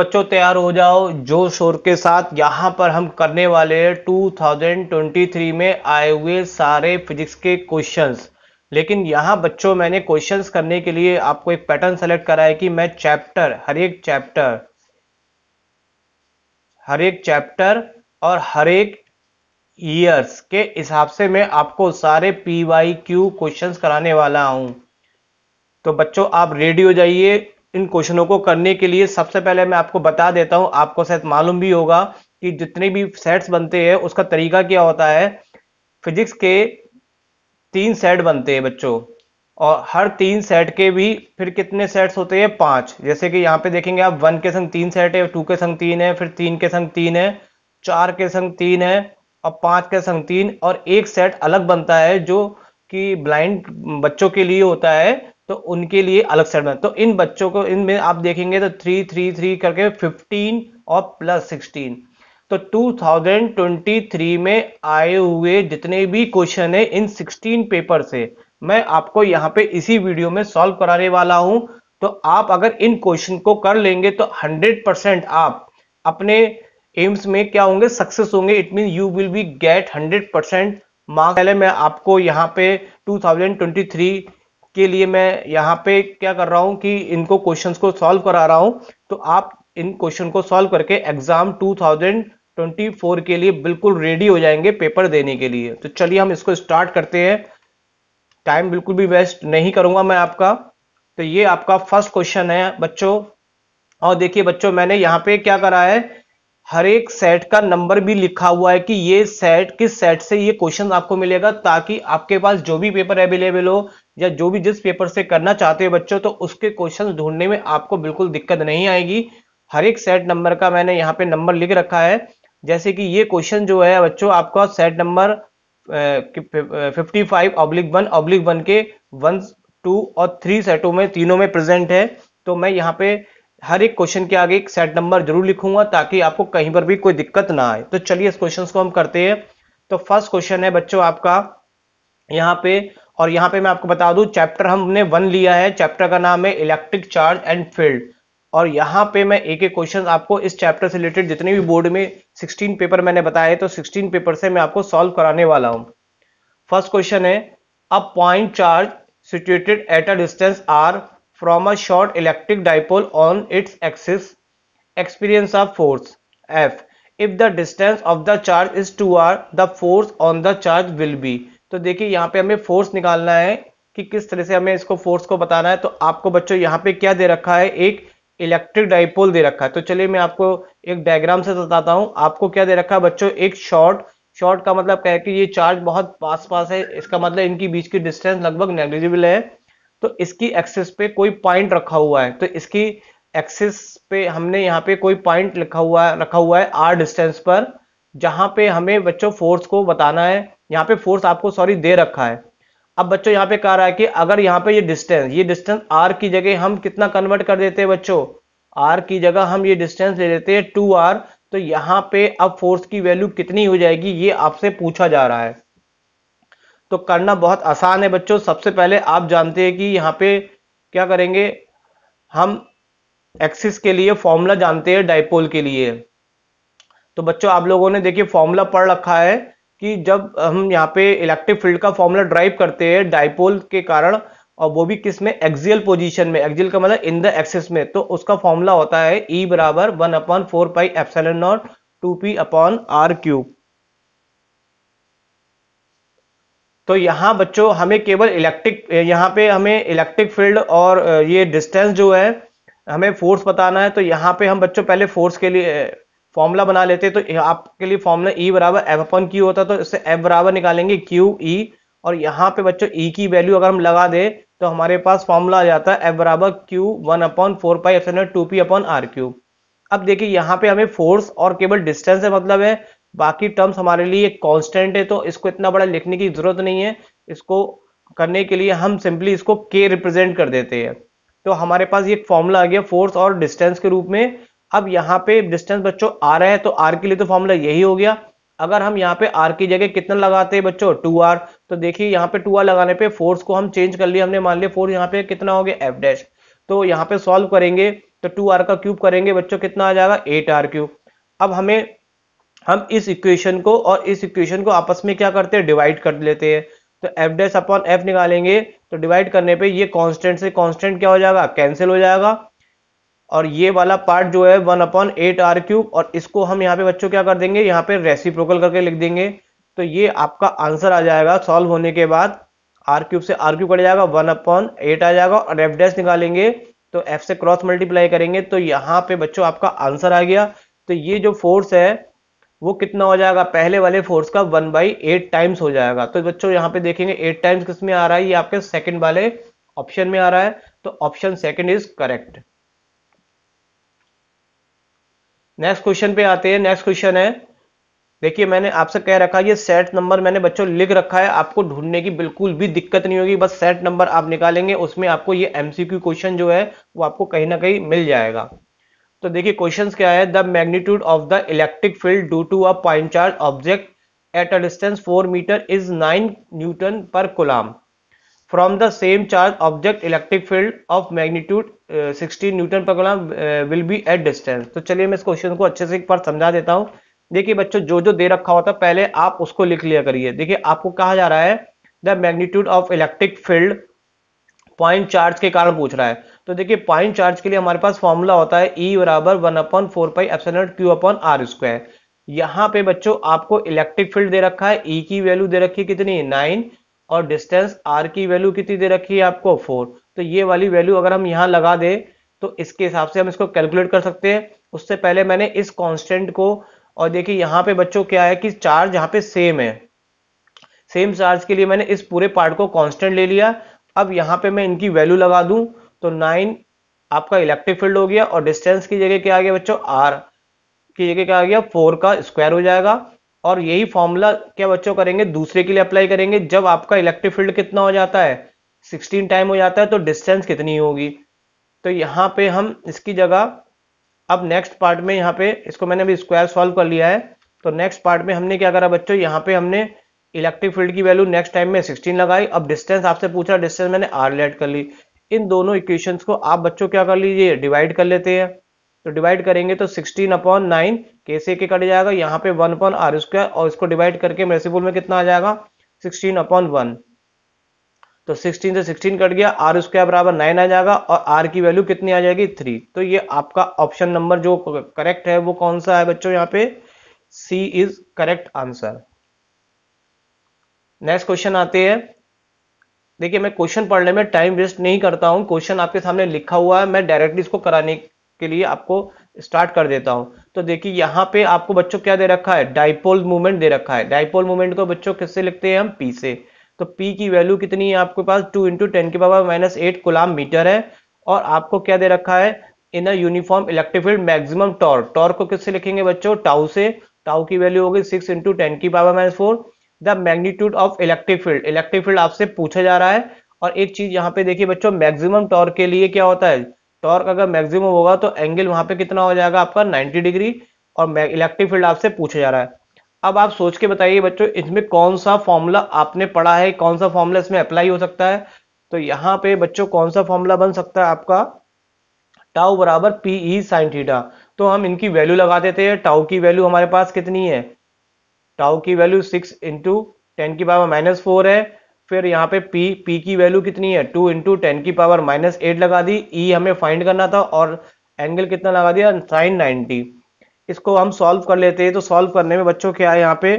बच्चों तैयार हो जाओ जो शोर के साथ यहाँ पर हम करने वाले हैं 2023 में आए हुए सारे फिजिक्स के क्वेश्चंस लेकिन यहाँ बच्चों मैंने क्वेश्चंस करने के लिए आपको एक पैटर्न सेलेक्ट करा है कि मैं चैप्टर हर एक चैप्टर हर एक चैप्टर और हर एक ईयर्स के हिसाब से मैं आपको सारे पी वाई क्यू क्वेश्चन कराने वाला हूँ तो बच्चों आप रेडी हो जाइए इन क्वेश्चनों को करने के लिए सबसे पहले मैं आपको बता देता हूं आपको शायद मालूम भी होगा कि जितने भी सेट्स बनते हैं उसका तरीका क्या होता है फिजिक्स के तीन सेट बनते हैं बच्चों और हर तीन सेट के भी फिर कितने सेट्स होते हैं पांच जैसे कि यहाँ पे देखेंगे आप वन के संग तीन सेट है टू के संग तीन है फिर तीन के संग तीन है चार के संग तीन है और पांच के संग तीन और एक सेट अलग बनता है जो कि ब्लाइंड बच्चों के लिए होता है तो उनके लिए अलग सेट बना तो इन बच्चों को इनमें आप देखेंगे तो थ्री थ्री थ्री करके फिफ्टीन और प्लस सिक्सटीन तो 2023 में आए हुए जितने भी क्वेश्चन है इन 16 पेपर से मैं आपको यहाँ पे इसी वीडियो में सॉल्व कराने वाला हूं तो आप अगर इन क्वेश्चन को कर लेंगे तो 100% आप अपने एम्स में क्या होंगे सक्सेस होंगे it mean you will be get 100% marks पहले मैं आपको यहाँ पे 2023 के लिए मैं यहाँ पे क्या कर रहा हूँ कि इनको क्वेश्चंस को सॉल्व करा रहा हूँ तो आप इन क्वेश्चन को सॉल्व करके एग्जाम 2024 के लिए बिल्कुल रेडी हो जाएंगे पेपर देने के लिए तो चलिए हम इसको स्टार्ट करते हैं टाइम बिल्कुल भी वेस्ट नहीं करूंगा मैं आपका तो ये आपका फर्स्ट क्वेश्चन है बच्चों और देखिए बच्चों मैंने यहाँ पे क्या करा है हर एक सेट का नंबर भी लिखा हुआ है कि ये सेट किस सेट से ये क्वेश्चन आपको मिलेगा ताकि आपके पास जो भी पेपर अवेलेबल हो या जो भी जिस पेपर से करना चाहते हो बच्चों तो उसके क्वेश्चन ढूंढने में आपको बिल्कुल दिक्कत नहीं आएगी हर एक सेट नंबर का मैंने यहाँ पे नंबर लिख रखा है जैसे कि ये क्वेश्चन जो है बच्चों आपका set number fifty five oblique one oblique one के वन टू और थ्री सेटों में तीनों में प्रेजेंट है तो मैं यहाँ पे हर एक क्वेश्चन के आगे एक सेट नंबर जरूर लिखूंगा ताकि आपको कहीं पर भी कोई दिक्कत ना आए तो चलिए इस क्वेश्चन को हम करते हैं तो फर्स्ट क्वेश्चन है बच्चों आपका यहाँ पे और यहाँ पे मैं आपको बता दूं चैप्टर हमने वन लिया है चैप्टर का नाम है इलेक्ट्रिक चार्ज एंड फील्ड और यहाँ पे मैं एक एक क्वेश्चन आपको इस चैप्टर से रिलेटेड जितने भी बोर्ड में 16 पेपर मैंने है तो 16 पेपर से मैं आपको सॉल्व कराने वाला हूँ फर्स्ट क्वेश्चन है a point charge situated at a distance R from a short electric dipole on its axis experience of force F if the distance of the charge is 2r the force on the charge will be तो देखिए यहाँ पे हमें force निकालना है कि किस तरह से हमें इसको फोर्स को बताना है तो आपको बच्चों यहाँ पे क्या दे रखा है एक इलेक्ट्रिक डाइपोल दे रखा है तो चलिए मैं आपको एक डायग्राम से बताता हूँ आपको क्या दे रखा है बच्चों एक शॉर्ट शॉर्ट का मतलब क्या है कि ये चार्ज बहुत पास पास है इसका मतलब इनकी बीच की डिस्टेंस लगभग नेग्लिजिबल है तो इसकी एक्सिस पे कोई पॉइंट रखा हुआ है तो इसकी एक्सिस पे हमने यहाँ पे कोई पॉइंट लिखा हुआ रखा हुआ है आर डिस्टेंस पर जहां पे हमें बच्चों फोर्स को बताना है यहाँ पे फोर्स आपको सॉरी दे रखा है अब बच्चों यहाँ पे कह रहा है कि अगर यहाँ पे ये डिस्टेंस ये डिस्टेंस आर की जगह हम कितना कन्वर्ट कर देते हैं बच्चों आर की जगह हम ये डिस्टेंस ले लेते हैं टू आर तो यहाँ पे अब फोर्स की वैल्यू कितनी हो जाएगी ये आपसे पूछा जा रहा है तो करना बहुत आसान है बच्चों सबसे पहले आप जानते हैं कि यहाँ पे क्या करेंगे हम एक्सिस के लिए फॉर्मूला जानते हैं डायपोल के लिए तो बच्चों आप लोगों ने देखिए फॉर्मूला पढ़ रखा है कि जब हम यहाँ पे इलेक्ट्रिक फील्ड का फॉर्मूला ड्राइव करते हैं डाइपोल के कारण और वो भी किस में एक्सियल पोजीशन में एक्सियल का मतलब इन द एक्सेस में तो उसका फॉर्मूला होता है ई e बराबर one upon four pi epsilon not two P upon R cube तो यहाँ बच्चों हमें केवल इलेक्ट्रिक यहाँ पे हमें इलेक्ट्रिक फील्ड और ये डिस्टेंस जो है हमें फोर्स बताना है तो यहाँ पे हम बच्चों पहले फोर्स के लिए फॉर्मूला बना लेते तो आपके लिए फॉर्मूला ई e बराबर एफ अपॉन क्यू होता तो इससे एफ बराबर निकालेंगे क्यू ई e, और यहाँ पे बच्चों ई e की वैल्यू अगर हम लगा दे तो हमारे पास फॉर्मूला आ जाता है एफ बराबर Q one upon four pi F two P upon R Q अब देखिए यहाँ पे हमें फोर्स और केवल डिस्टेंस है मतलब है बाकी टर्म्स हमारे लिए कांस्टेंट है तो इसको इतना बड़ा लिखने की जरूरत नहीं है इसको करने के लिए हम सिंपली इसको के रिप्रेजेंट कर देते हैं तो हमारे पास ये फॉर्मूला आ गया फोर्स और डिस्टेंस के रूप में अब यहाँ पे डिस्टेंस बच्चों आ रहे हैं तो आर के लिए तो फॉर्मूला यही हो गया अगर हम यहाँ पे आर की जगह कितना लगाते हैं बच्चों टू आर तो देखिए यहाँ पे टू आर लगाने पे फोर्स को हम चेंज कर लिए हमने मान लिया फोर्स यहाँ पे कितना हो गया एफ डैश तो यहाँ पे सॉल्व करेंगे तो टू आर का क्यूब करेंगे बच्चों कितना आ जाएगा एट आर क्यूब अब हमें हम इस इक्वेशन को और इस इक्वेशन को आपस में क्या करते हैं डिवाइड कर लेते हैं तो एफ डैश अपॉन एफ निकालेंगे तो डिवाइड करने पे ये कांस्टेंट से कांस्टेंट क्या हो जाएगा कैंसिल हो जाएगा और ये वाला पार्ट जो है one upon eight R cube और इसको हम यहाँ पे बच्चों क्या कर देंगे यहाँ पे रेसिप्रोकल करके लिख देंगे तो ये आपका आंसर आ जाएगा सॉल्व होने के बाद आर क्यूब से आर क्यूब कट जाएगा वन अपॉन एट आ जाएगा और एफ डैश निकालेंगे तो एफ से क्रॉस मल्टीप्लाई करेंगे तो यहाँ पे बच्चों आपका आंसर आ गया तो ये जो फोर्स है वो कितना हो जाएगा पहले वाले फोर्स का वन बाई एट टाइम्स हो जाएगा तो बच्चों यहाँ पे देखेंगे एट टाइम्स किस में आ रहा है ये आपके सेकंड वाले ऑप्शन में आ रहा है तो option second is correct next question पे आते हैं नेक्स्ट क्वेश्चन है देखिए मैंने आपसे कह रखा है ये सेट नंबर मैंने बच्चों लिख रखा है आपको ढूंढने की बिल्कुल भी दिक्कत नहीं होगी बस सेट नंबर आप निकालेंगे उसमें आपको ये एमसीक्यू क्वेश्चन जो है वो आपको कहीं ना कहीं मिल जाएगा तो देखिए क्वेश्चंस क्या है the magnitude of the electric field due to a point charge object at a distance four metre is nine newton per coulomb from the same charge object electric field of magnitude uh, newton per coulomb will be at distance तो चलिए मैं इस question को अच्छे से एक बार समझा देता हूँ देखिए बच्चों जो जो दे रखा होता है पहले आप उसको लिख लिया करिए देखिए आपको कहा जा रहा है the magnitude of electric field point charge के कारण पूछ रहा है तो देखिए पॉइंट चार्ज के लिए हमारे पास फॉर्मूला होता है ई e बराबर one upon four pi epsilon naught Q upon R square यहाँ पे बच्चों आपको इलेक्ट्रिक फील्ड दे रखा है ई e की वैल्यू दे रखी है कितनी नाइन और डिस्टेंस आर की वैल्यू कितनी दे रखी है आपको फोर तो ये वाली वैल्यू अगर हम यहाँ लगा दें तो इसके हिसाब से हम इसको कैलकुलेट कर सकते हैं उससे पहले मैंने इस कांस्टेंट को और देखिए यहाँ पे बच्चों क्या है कि चार्ज यहाँ पे सेम है सेम चार्ज के लिए मैंने इस पूरे पार्ट को कांस्टेंट ले लिया अब यहाँ पे मैं इनकी वैल्यू लगा दूं तो नाइन आपका इलेक्ट्रिक फील्ड हो गया और डिस्टेंस की जगह क्या आ गया बच्चों आर की जगह क्या आ गया फोर का स्क्वायर हो जाएगा और यही फॉर्मूला क्या बच्चों करेंगे दूसरे के लिए अप्लाई करेंगे जब आपका इलेक्ट्रिक फील्ड कितना हो जाता है 16 टाइम हो जाता है तो डिस्टेंस कितनी होगी तो यहाँ पे हम इसकी जगह अब नेक्स्ट पार्ट में यहाँ पे इसको मैंने अभी स्क्वायर सॉल्व कर लिया है तो नेक्स्ट पार्ट में हमने क्या करा बच्चों यहाँ पे हमने इलेक्ट्रिक फील्ड की वैल्यू नेक्स्ट टाइम में सिक्सटीन लगाई अब डिस्टेंस आपसे पूछ रहा डिस्टेंस मैंने आर लेट कर ली इन दोनों इक्वेशन को आप बच्चों क्या कर लीजिए डिवाइड कर लेते हैं तो डिवाइड करेंगे तो 16 अपॉन नाइन कैसे के कट जाएगा यहाँ पे वन अपॉन आर स्क्वायर और इसको डिवाइड करके मेसिबुल में कितना आ जाएगा 16 अपॉन वन तो 16 से 16 कट गया आर स्क्वायर बराबर नाइन आ जाएगा और आर की वैल्यू कितनी आ जाएगी थ्री तो ये आपका ऑप्शन नंबर जो करेक्ट है वो कौन सा है बच्चों यहाँ पे C is correct answer next question आते हैं देखिए मैं क्वेश्चन पढ़ने में टाइम वेस्ट नहीं करता हूं क्वेश्चन आपके सामने लिखा हुआ है मैं डायरेक्टली इसको कराने के लिए आपको स्टार्ट कर देता हूं तो देखिए यहाँ पे आपको बच्चों क्या दे रखा है डाइपोल मूवमेंट दे रखा है डाइपोल मूवमेंट को बच्चों किससे लिखते हैं हम पी से तो पी की वैल्यू कितनी है आपके पास टू इंटू टेन के power minus eight coulomb metre है और आपको क्या दे रखा है in uniform electric field maximum torque torque को किससे लिखेंगे बच्चों टाउ से टाउ की वैल्यू होगी सिक्स इंटू टेन की power minus four the magnitude of electric field electric field आपसे पूछा जा रहा है और एक चीज यहाँ पे देखिए बच्चों मैक्सिमम टॉर्क के लिए क्या होता है टॉर्क अगर मैक्सिमम होगा तो एंगल वहां पे कितना हो जाएगा आपका 90 डिग्री और इलेक्ट्रिक फील्ड आपसे पूछा जा रहा है अब आप सोच के बताइए बच्चों इसमें कौन सा फॉर्मूला आपने पढ़ा है कौन सा फॉर्मूला इसमें अप्लाई हो सकता है तो यहाँ पे बच्चों कौन सा फॉर्मूला बन सकता है आपका टाउ बराबर पीई साइन थीटा तो हम इनकी वैल्यू लगा देते हैं टाउ की वैल्यू हमारे पास कितनी है टाउ की वैल्यू सिक्स इंटू टेन की पावर माइनस फोर है फिर यहाँ पे P P की वैल्यू कितनी है टू इंटू टेन की पावर माइनस एट लगा दी E हमें फाइंड करना था और एंगल कितना लगा दिया साइन 90 इसको हम सॉल्व कर लेते हैं तो सॉल्व करने में बच्चों क्या है यहाँ पे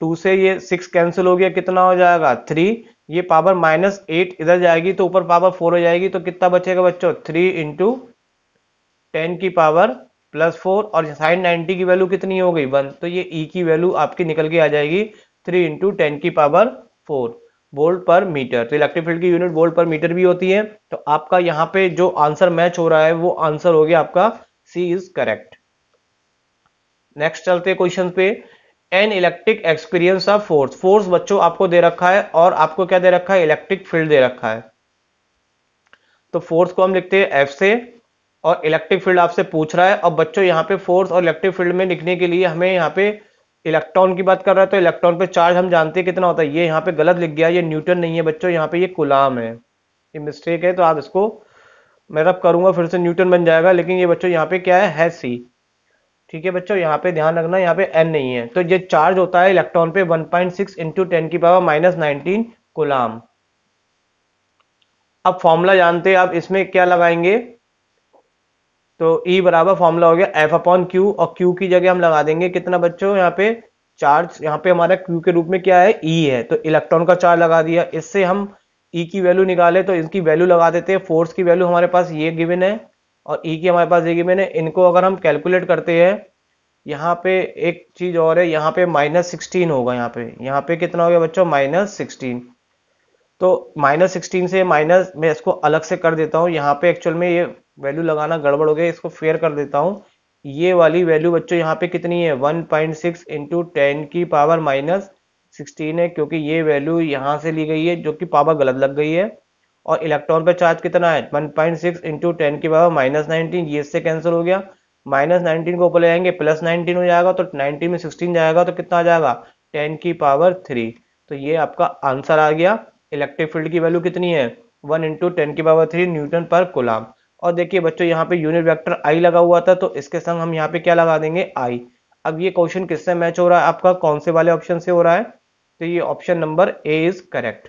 टू से ये सिक्स कैंसिल हो गया कितना हो जाएगा थ्री ये पावर माइनस एट इधर जाएगी तो ऊपर पावर फोर हो जाएगी तो कितना बचेगा बच्चों थ्री इंटू टेन की पावर प्लस फोर और साइन नाइन्टी की वैल्यू कितनी हो गई वन तो ये ई e की वैल्यू आपकी निकल के आ जाएगी थ्री इंटू टेन की power four volt per metre तो इलेक्ट्रिक फील्ड की यूनिट वोल्ट पर मीटर भी होती है तो आपका यहाँ पे जो आंसर मैच हो रहा है वो आंसर हो गया आपका सी इज करेक्ट नेक्स्ट चलते क्वेश्चन पे an electric experience of force force बच्चों आपको दे रखा है और आपको क्या दे रखा है इलेक्ट्रिक फील्ड दे रखा है तो फोर्स को हम लिखते हैं एफ से और इलेक्ट्रिक फील्ड आपसे पूछ रहा है और बच्चों यहाँ पे फोर्स और इलेक्ट्रिक फील्ड में लिखने के लिए हमें यहाँ पे इलेक्ट्रॉन की बात कर रहा है तो इलेक्ट्रॉन पे चार्ज हम जानते हैं कितना होता है ये यहाँ पे गलत लिख गया ये न्यूटन नहीं है बच्चों यहाँ पे ये गुलाम है ये मिस्टेक है तो आप इसको मैं रब करूंगा फिर से न्यूटन बन जाएगा लेकिन ये बच्चों यहाँ पे क्या है है सी ठीक है बच्चों यहाँ पे ध्यान रखना यहाँ पे एन नहीं है तो ये चार्ज होता है इलेक्ट्रॉन पे one point six into ten की पावर माइनस नाइनटीन अब फॉर्मूला जानते हैं आप इसमें क्या लगाएंगे तो E बराबर फॉर्मूला हो गया F अपॉन Q और Q की जगह हम लगा देंगे कितना बच्चों यहाँ पे चार्ज यहाँ पे हमारा Q के रूप में क्या है E है तो इलेक्ट्रॉन का चार्ज लगा दिया इससे हम E की वैल्यू निकाले तो इसकी वैल्यू लगा देते हैं फोर्स की वैल्यू हमारे पास ये गिवन है और ई e की हमारे पास ये गिवन है इनको अगर हम कैलकुलेट करते हैं यहाँ पे एक चीज और है यहाँ पे माइनस सिक्सटीन होगा यहाँ पे यहाँ पे कितना हो गया बच्चों माइनस सिक्सटीन तो माइनस सिक्सटीन से माइनस मैं इसको अलग से कर देता हूँ यहाँ पे एक्चुअल में ये वैल्यू लगाना गड़बड़ हो गया इसको फेयर कर देता हूँ ये वाली वैल्यू बच्चों यहाँ पे कितनी है 1.6 पॉइंट सिक्स इंटू टेन की पावर माइनस सिक्सटीन है क्योंकि ये वैल्यू यहाँ से ली गई है जो कि पावर गलत लग गई है और इलेक्ट्रॉन पे चार्ज कितना है 1.6 पॉइंट सिक्स इंटू टेन की पावर माइनस नाइनटीन ये इससे कैंसिल हो गया माइनस नाइनटीन को ऊपर ले जाएंगे प्लस नाइनटीन हो जाएगा तो नाइनटीन में सिक्सटीन जाएगा तो कितना आ जाएगा टेन की पावर थ्री तो ये आपका आंसर आ गया इलेक्ट्रिक फील्ड की वैल्यू कितनी है वन इंटू टेन की power three newton per coulomb और देखिए बच्चों यहाँ पे यूनिट वेक्टर आई लगा हुआ था तो इसके संग हम यहाँ पे क्या लगा देंगे आई अब ये क्वेश्चन किससे मैच हो रहा है आपका कौन से वाले ऑप्शन से हो रहा है तो ये option number A is correct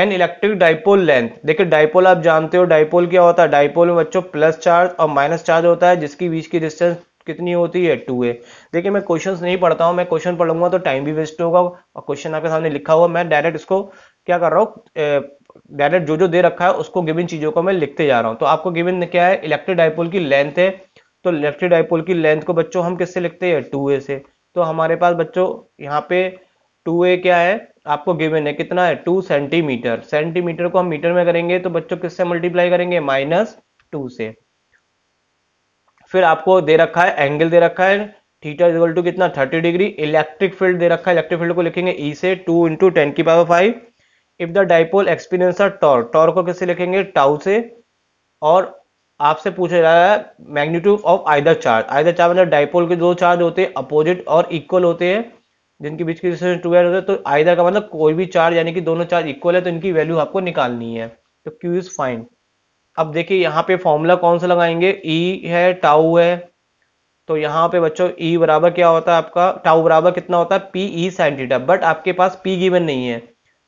an electric dipole length देखिए डाइपोल आप जानते हो डाइपोल क्या होता है डाइपोल में बच्चों प्लस चार्ज और माइनस चार्ज होता है जिसकी बीच की डिस्टेंस कितनी होती है टू ए देखिए मैं क्वेश्चंस नहीं पढ़ता हूं मैं क्वेश्चन पढ़ूंगा तो टाइम भी वेस्ट होगा और क्वेश्चन आपके सामने लिखा हुआ मैं डायरेक्ट इसको क्या कर रहा हूँ डायरेक्ट जो जो दे रखा है उसको गिविन चीजों को मैं लिखते जा रहा हूँ तो आपको गिविन क्या है इलेक्ट्रिक डायपोल की लेंथ है तो इलेक्ट्रिक डायपोल की लेंथ को बच्चों हम किससे लिखते हैं टू से तो हमारे पास बच्चों यहाँ पे टू क्या है आपको गिवन है कितना है टू सेंटीमीटर सेंटीमीटर को हम मीटर में करेंगे तो बच्चों किससे मल्टीप्लाई करेंगे माइनस टू से फिर आपको दे रखा है एंगल दे रखा है थीटा इक्वल टू कितना 30 डिग्री इलेक्ट्रिक फील्ड दे रखा है इलेक्ट्रिक फील्ड को लिखेंगे ई e से 2 इंटू टेन की power five if the dipole experience torque torque को कैसे लिखेंगे टाउ से और आपसे पूछा जा रहा है magnitude of either charge either charge मतलब डाइपोल के दो चार्ज होते हैं अपोजिट और इक्वल होते हैं जिनके बीच की डिस्टेंस टू होते हैं तो आइदर का मतलब कोई भी चार्ज यानी कि दोनों चार्ज इक्वल है तो इनकी वैल्यू आपको निकालनी है तो क्यू इज फाइन अब देखिए यहाँ पे फॉर्मूला कौन सा लगाएंगे ई e है टाउ है तो यहाँ पे बच्चों ई e बराबर क्या होता है आपका टाउ बराबर कितना होता है P E sine theta but आपके पास पी गिवन नहीं है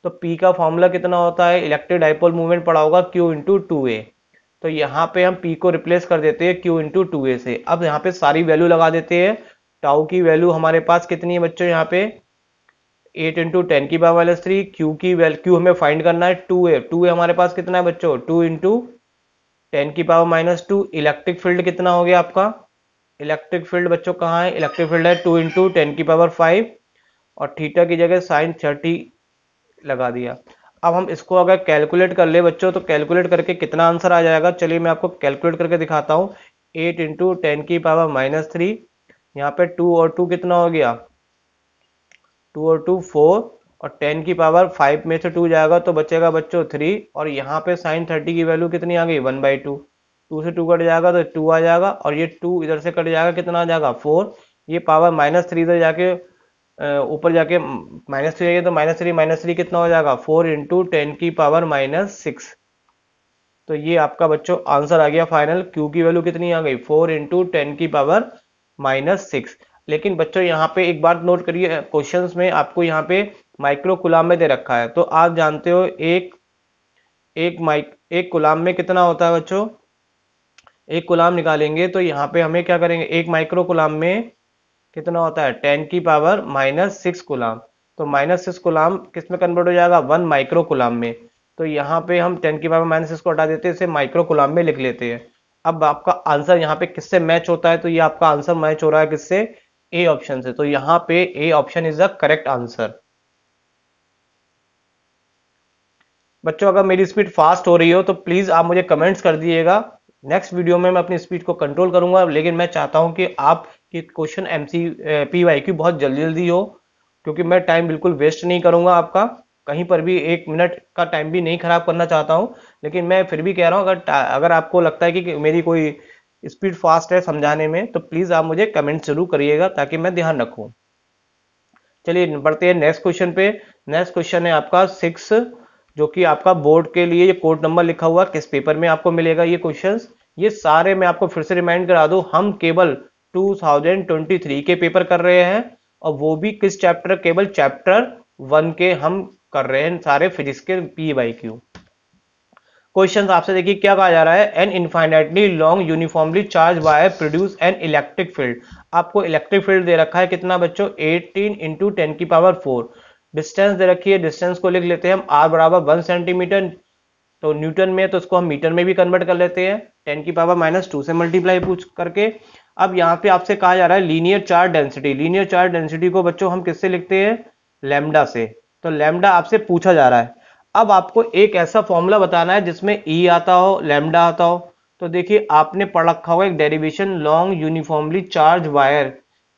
तो P का फॉर्मूला कितना होता है इलेक्ट्रिक डाइपोल मूवमेंट पड़ा होगा Q इंटू टू ए तो यहाँ पे हम P को रिप्लेस कर देते हैं Q इंटू टू ए से अब यहाँ पे सारी वैल्यू लगा देते हैं टाउ की वैल्यू हमारे पास कितनी है बच्चों यहाँ पे एट इंटू टेन की पावर माइनस थ्री क्यू की वैल्यू क्यू हमें फाइंड करना है टू ए टू ए हमारे पास कितना है बच्चों टू इंटू टेन की power minus two electric field कितना हो गया आपका इलेक्ट्रिक फील्ड बच्चों कहाँ है इलेक्ट्रिक फील्ड है टू इंटू टेन की पावर फाइव और थीटा की जगह साइन थर्टी लगा दिया अब हम इसको अगर कैलकुलेट कर ले बच्चों तो कैलकुलेट करके कितना आंसर आ जाएगा चलिए मैं आपको कैलकुलेट करके दिखाता हूँ एट इंटू टेन की पावर माइनस थ्री यहाँ पे टू और टू कितना हो गया टू और टू फोर और टेन की पावर फाइव में से टू जाएगा तो बचेगा बच्चों थ्री और यहाँ पे साइन थर्टी की वैल्यू कितनी आ गई वन बाई टू टू से टू कट जाएगा तो टू आ जाएगा और ये टू इधर से कट जाएगा कितना आ जाएगा फोर ये पावर माइनस थ्री इधर जाके ऊपर जाके माइनस थ्री आइए तो माइनस थ्री माइनस थ्री कितना हो जाएगा फोर इंटू टेन की पावर माइनस सिक्स तो ये आपका बच्चों आंसर आ गया फाइनल क्यू की वैल्यू कितनी आ गई फोर इंटू टेन की पावर माइनस सिक्स लेकिन बच्चों यहाँ पे एक बात नोट करिए क्वेश्चन में आपको यहाँ पे माइक्रो कुलाम में दे रखा है तो आप जानते हो एक एक माइक एक गुलाम में कितना होता है बच्चों एक गुलाम निकालेंगे तो यहाँ पे हमें क्या करेंगे एक माइक्रो गुलाम में कितना होता है टेन की पावर माइनस सिक्स गुलाम तो माइनस सिक्स गुलाम किस में कन्वर्ट हो जाएगा वन माइक्रो गुलाम में तो यहाँ पे हम टेन की पावर माइनस सिक्स को हटा देते हैं इसे माइक्रो गुलाम में लिख लेते हैं अब आपका आंसर यहाँ पे किससे मैच होता है तो ये आपका आंसर मैच हो रहा है किससे ए ऑप्शन से तो यहाँ पे A option is the correct answer बच्चों अगर मेरी स्पीड फास्ट हो रही हो तो प्लीज आप मुझे कमेंट्स कर दीजिएगा नेक्स्ट वीडियो में मैं अपनी स्पीड को कंट्रोल करूंगा लेकिन मैं चाहता हूं कि आप कि question M C P Y Q बहुत जल्दी जल्दी हो क्योंकि मैं टाइम बिल्कुल वेस्ट नहीं करूंगा आपका कहीं पर भी एक मिनट का टाइम भी नहीं खराब करना चाहता हूं लेकिन मैं फिर भी कह रहा हूं अगर अगर आपको लगता है कि, मेरी कोई स्पीड फास्ट है समझाने में तो प्लीज़ आप मुझे कमेंट जरूर करिएगा ताकि मैं ध्यान रखूँ चलिए बढ़ते हैं नेक्स्ट क्वेश्चन पे नेक्स्ट क्वेश्चन है आपका सिक्स जो कि आपका बोर्ड के लिए ये कोड नंबर लिखा हुआ किस पेपर में आपको मिलेगा ये क्वेश्चन ये सारे मैं आपको फिर से रिमाइंड करा दू हम केवल 2023 के पेपर कर रहे हैं और वो भी किस चैप्टर केवल चैप्टर वन के हम कर रहे हैं सारे फिजिक्स के पी वाई क्यू क्वेश्चन आपसे देखिए क्या कहा जा रहा है an infinitely long uniformly charge wire produce an electric field आपको इलेक्ट्रिक फील्ड दे रखा है कितना बच्चों एटीन इंटू टेन की पावर फोर डिस्टेंस दे रखी है डिस्टेंस को लिख लेते हैं हम आर बराबर वन सेंटीमीटर तो न्यूटन में तो उसको हम मीटर में भी कन्वर्ट कर लेते हैं टेन की पावर माइनस टू से मल्टीप्लाई पूछ करके अब यहां पे आपसे कहा जा रहा है linear charge density linear charge density को बच्चों हम किससे लिखते हैं लेमडा से तो लेमडा आपसे पूछा जा रहा है अब आपको एक ऐसा फॉर्मूला बताना है जिसमें ई e आता हो लेमडा आता हो तो देखिए आपने पढ़ रखा होगा एक derivation long uniformly charge wire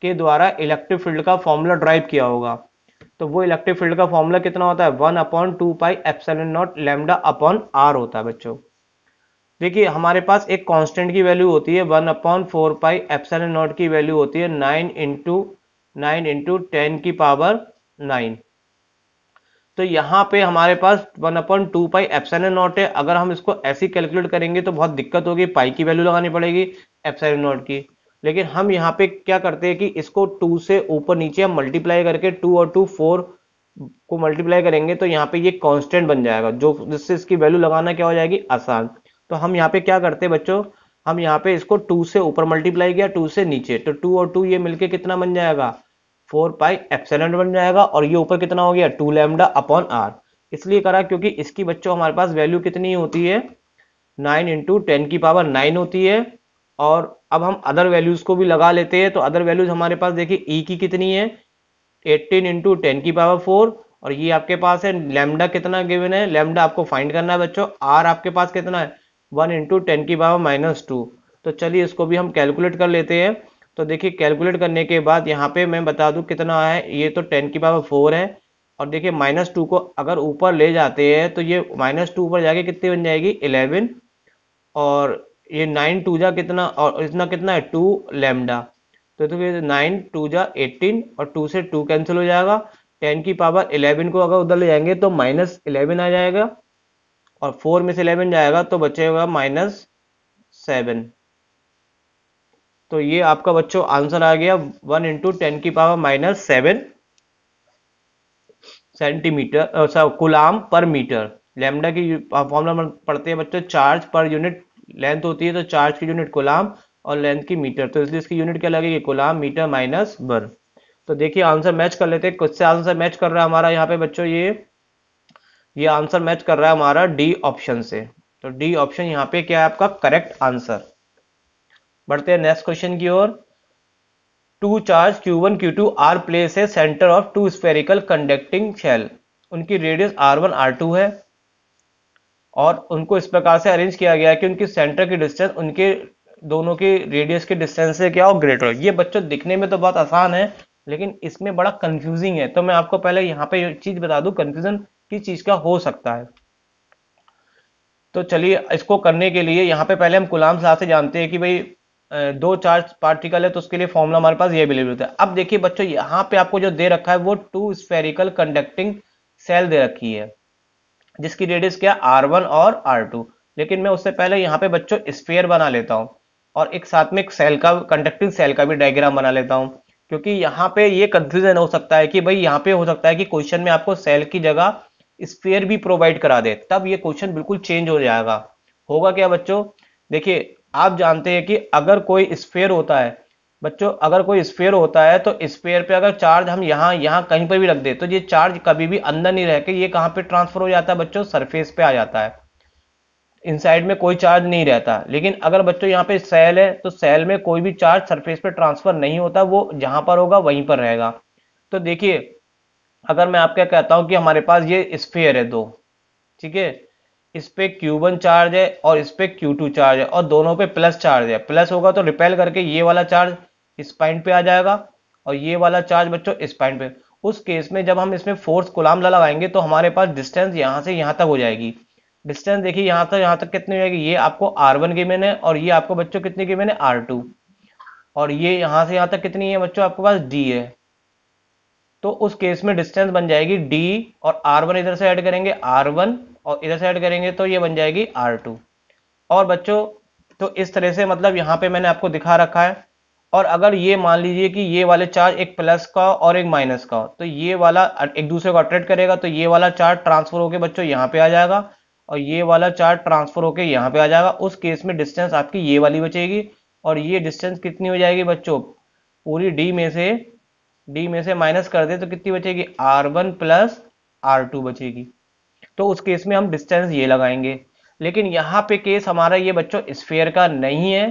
के द्वारा इलेक्ट्रिक फील्ड का फॉर्मूला ड्राइव किया होगा तो वो इलेक्ट्रिक फील्ड का फॉर्मूला कितना होता है one upon two pi epsilon naught lambda upon R होता है बच्चों देखिए हमारे पास एक कांस्टेंट की वैल्यू होती है one upon four pi epsilon naught की वैल्यू होती है nine into nine into ten की पावर नाइन तो यहाँ पे हमारे पास one upon two pi epsilon naught है अगर हम इसको ऐसी कैलकुलेट करेंगे तो बहुत दिक्कत होगी पाई की वैल्यू लगानी पड़ेगी एप्सलन नॉट की लेकिन हम यहाँ पे क्या करते हैं कि इसको टू से ऊपर नीचे हम मल्टीप्लाई करके टू और टू फोर को मल्टीप्लाई करेंगे तो यहाँ पे ये कांस्टेंट बन जाएगा जो जिससे इसकी वैल्यू लगाना क्या हो जाएगी आसान तो हम यहाँ पे क्या करते हैं बच्चों हम यहाँ पे इसको टू से ऊपर मल्टीप्लाई किया टू से नीचे तो टू और टू ये मिलके कितना बन जाएगा फोर पाई एप्सलन बन जाएगा और ये ऊपर कितना हो गया टू लेमडा अपॉन आर इसलिए करा क्योंकि इसकी बच्चों हमारे पास वैल्यू कितनी होती है नाइन इंटू टेन की पावर नाइन होती है और अब हम अदर वैल्यूज को भी लगा लेते हैं तो अदर वैल्यूज हमारे पास देखिए ई e की कितनी है एटीन इंटू टेन की पावर फोर और ये आपके पास है लेमडा कितना गिवन है लेमडा आपको फाइंड करना है बच्चों आर आपके पास कितना है वन इंटू टेन की पावर माइनस टू तो चलिए इसको भी हम कैलकुलेट कर लेते हैं तो देखिए कैलकुलेट करने के बाद यहाँ पे मैं बता दूँ कितना है ये तो टेन की पावर फोर है और देखिए माइनस टू को अगर ऊपर ले जाते हैं तो ये माइनस टू ऊपर जाके कितनी बन जाएगी इलेवन और ये नाइन टू जा कितना और इतना कितना है टू लेमडा तो, देखिए नाइन टू जा एटीन और टू से टू कैंसिल हो जाएगा टेन की पावर इलेवन को अगर उधर ले जाएंगे तो माइनस इलेवन आ जाएगा और फोर में से इलेवन जाएगा तो बचेगा माइनस सेवन तो ये आपका बच्चों आंसर आ गया वन इंटू टेन की power minus seven centimetre coulomb per metre lambda की फॉर्मूला पढ़ते हैं बच्चों चार्ज पर यूनिट लेंथ होती है तो चार्ज की यूनिट कुलाम और लेंथ की मीटर तो इसलिए इसकी यूनिट क्या लगेगी कुलाम मीटर माइनस बर तो देखिए आंसर मैच कर लेते हैं कुछ से आंसर मैच कर रहा है हमारा यहाँ पे बच्चों ये ये आंसर मैच कर रहा है हमारा डी ऑप्शन से तो डी ऑप्शन यहाँ पे क्या है आपका करेक्ट आंसर बढ़ते हैं नेक्स्ट क्वेश्चन की ओर two charge Q one Q two are place है centre of two spherical conducting shell उनकी radius R one R two है और उनको इस प्रकार से अरेंज किया गया है कि उनकी सेंटर की डिस्टेंस उनके दोनों की रेडियस के डिस्टेंस से क्या हो ग्रेटर ये बच्चों दिखने में तो बहुत आसान है लेकिन इसमें बड़ा कंफ्यूजिंग है तो मैं आपको पहले यहाँ पे चीज बता दूं कंफ्यूजन किस चीज का हो सकता है तो चलिए इसको करने के लिए यहाँ पे पहले हम गुलाम शाह से जानते हैं कि भाई दो चार्ज पार्टिकल है तो उसके लिए फॉर्मूला हमारे पास ये अवेलेबल होता है अब देखिए बच्चों यहाँ पे आपको जो दे रखा है वो टू स्फेरिकल कंडक्टिंग सेल दे रखी है जिसकी रेडियस क्या आर वन और आर टू लेकिन मैं उससे पहले यहाँ पे बच्चों स्पेयर बना लेता हूँ और एक साथ में एक सेल का कंडक्टिंग सेल का भी डायग्राम बना लेता हूँ क्योंकि यहाँ पे ये कंफ्यूजन हो सकता है कि भाई यहाँ पे हो सकता है कि क्वेश्चन में आपको सेल की जगह स्पेयर भी प्रोवाइड करा दे तब ये क्वेश्चन बिल्कुल चेंज हो जाएगा होगा क्या बच्चों देखिए आप जानते हैं कि अगर कोई स्पेयर होता है बच्चों अगर कोई स्पेयर होता है तो स्पेयर पे अगर चार्ज हम यहाँ यहाँ कहीं पर भी रख दे तो ये चार्ज कभी भी अंदर नहीं रह के ये कहाँ पे ट्रांसफर हो जाता है बच्चों सरफेस पे आ जाता है इनसाइड में कोई चार्ज नहीं रहता लेकिन अगर बच्चों यहाँ पे सेल है तो सेल में कोई भी चार्ज सरफेस पे ट्रांसफर नहीं होता वो जहां पर होगा वहीं पर रहेगा तो देखिए अगर मैं आपके कहता हूं कि हमारे पास ये स्पेयर है दो ठीक है इस पे क्यू वन चार्ज है और इस पे क्यू टू चार्ज है और दोनों पे प्लस चार्ज है प्लस होगा तो रिपेल करके ये वाला चार्ज स्पाइन पे आ जाएगा और ये वाला चार्ज बच्चों स्पाइन पे उस केस में जब हम इसमें फोर्स गुलाम लगाएंगे तो हमारे पास डिस्टेंस यहाँ से यहाँ तक हो जाएगी डिस्टेंस देखिए यहाँ तक यहाँ तक कितनी हो जाएगी ये आपको आर वन गिवन है और ये आपको बच्चों कितनी गेमेन है आर टू और ये यहाँ से यहाँ तक कितनी है बच्चों आपके पास डी है तो उस केस में डिस्टेंस बन जाएगी डी और आर वन इधर से ऐड करेंगे आर वन और इधर से ऐड करेंगे तो ये बन जाएगी आर टू और बच्चों तो इस तरह से मतलब यहाँ पे मैंने आपको दिखा रखा है और अगर ये मान लीजिए कि ये वाले चार्ज एक प्लस का और एक माइनस का तो ये वाला एक दूसरे को अट्रैक्ट करेगा तो ये वाला चार्ज ट्रांसफर होकर बच्चों यहाँ पे आ जाएगा और ये वाला चार्ज ट्रांसफर होकर यहाँ पे आ जाएगा उस केस में डिस्टेंस आपकी ये वाली बचेगी और ये डिस्टेंस कितनी हो जाएगी बच्चों पूरी डी में से डी में से माइनस कर दे तो कितनी बचेगी R one plus R two बचेगी तो उस केस में हम डिस्टेंस ये लगाएंगे लेकिन यहाँ पे केस हमारा ये बच्चों स्फेयर का नहीं है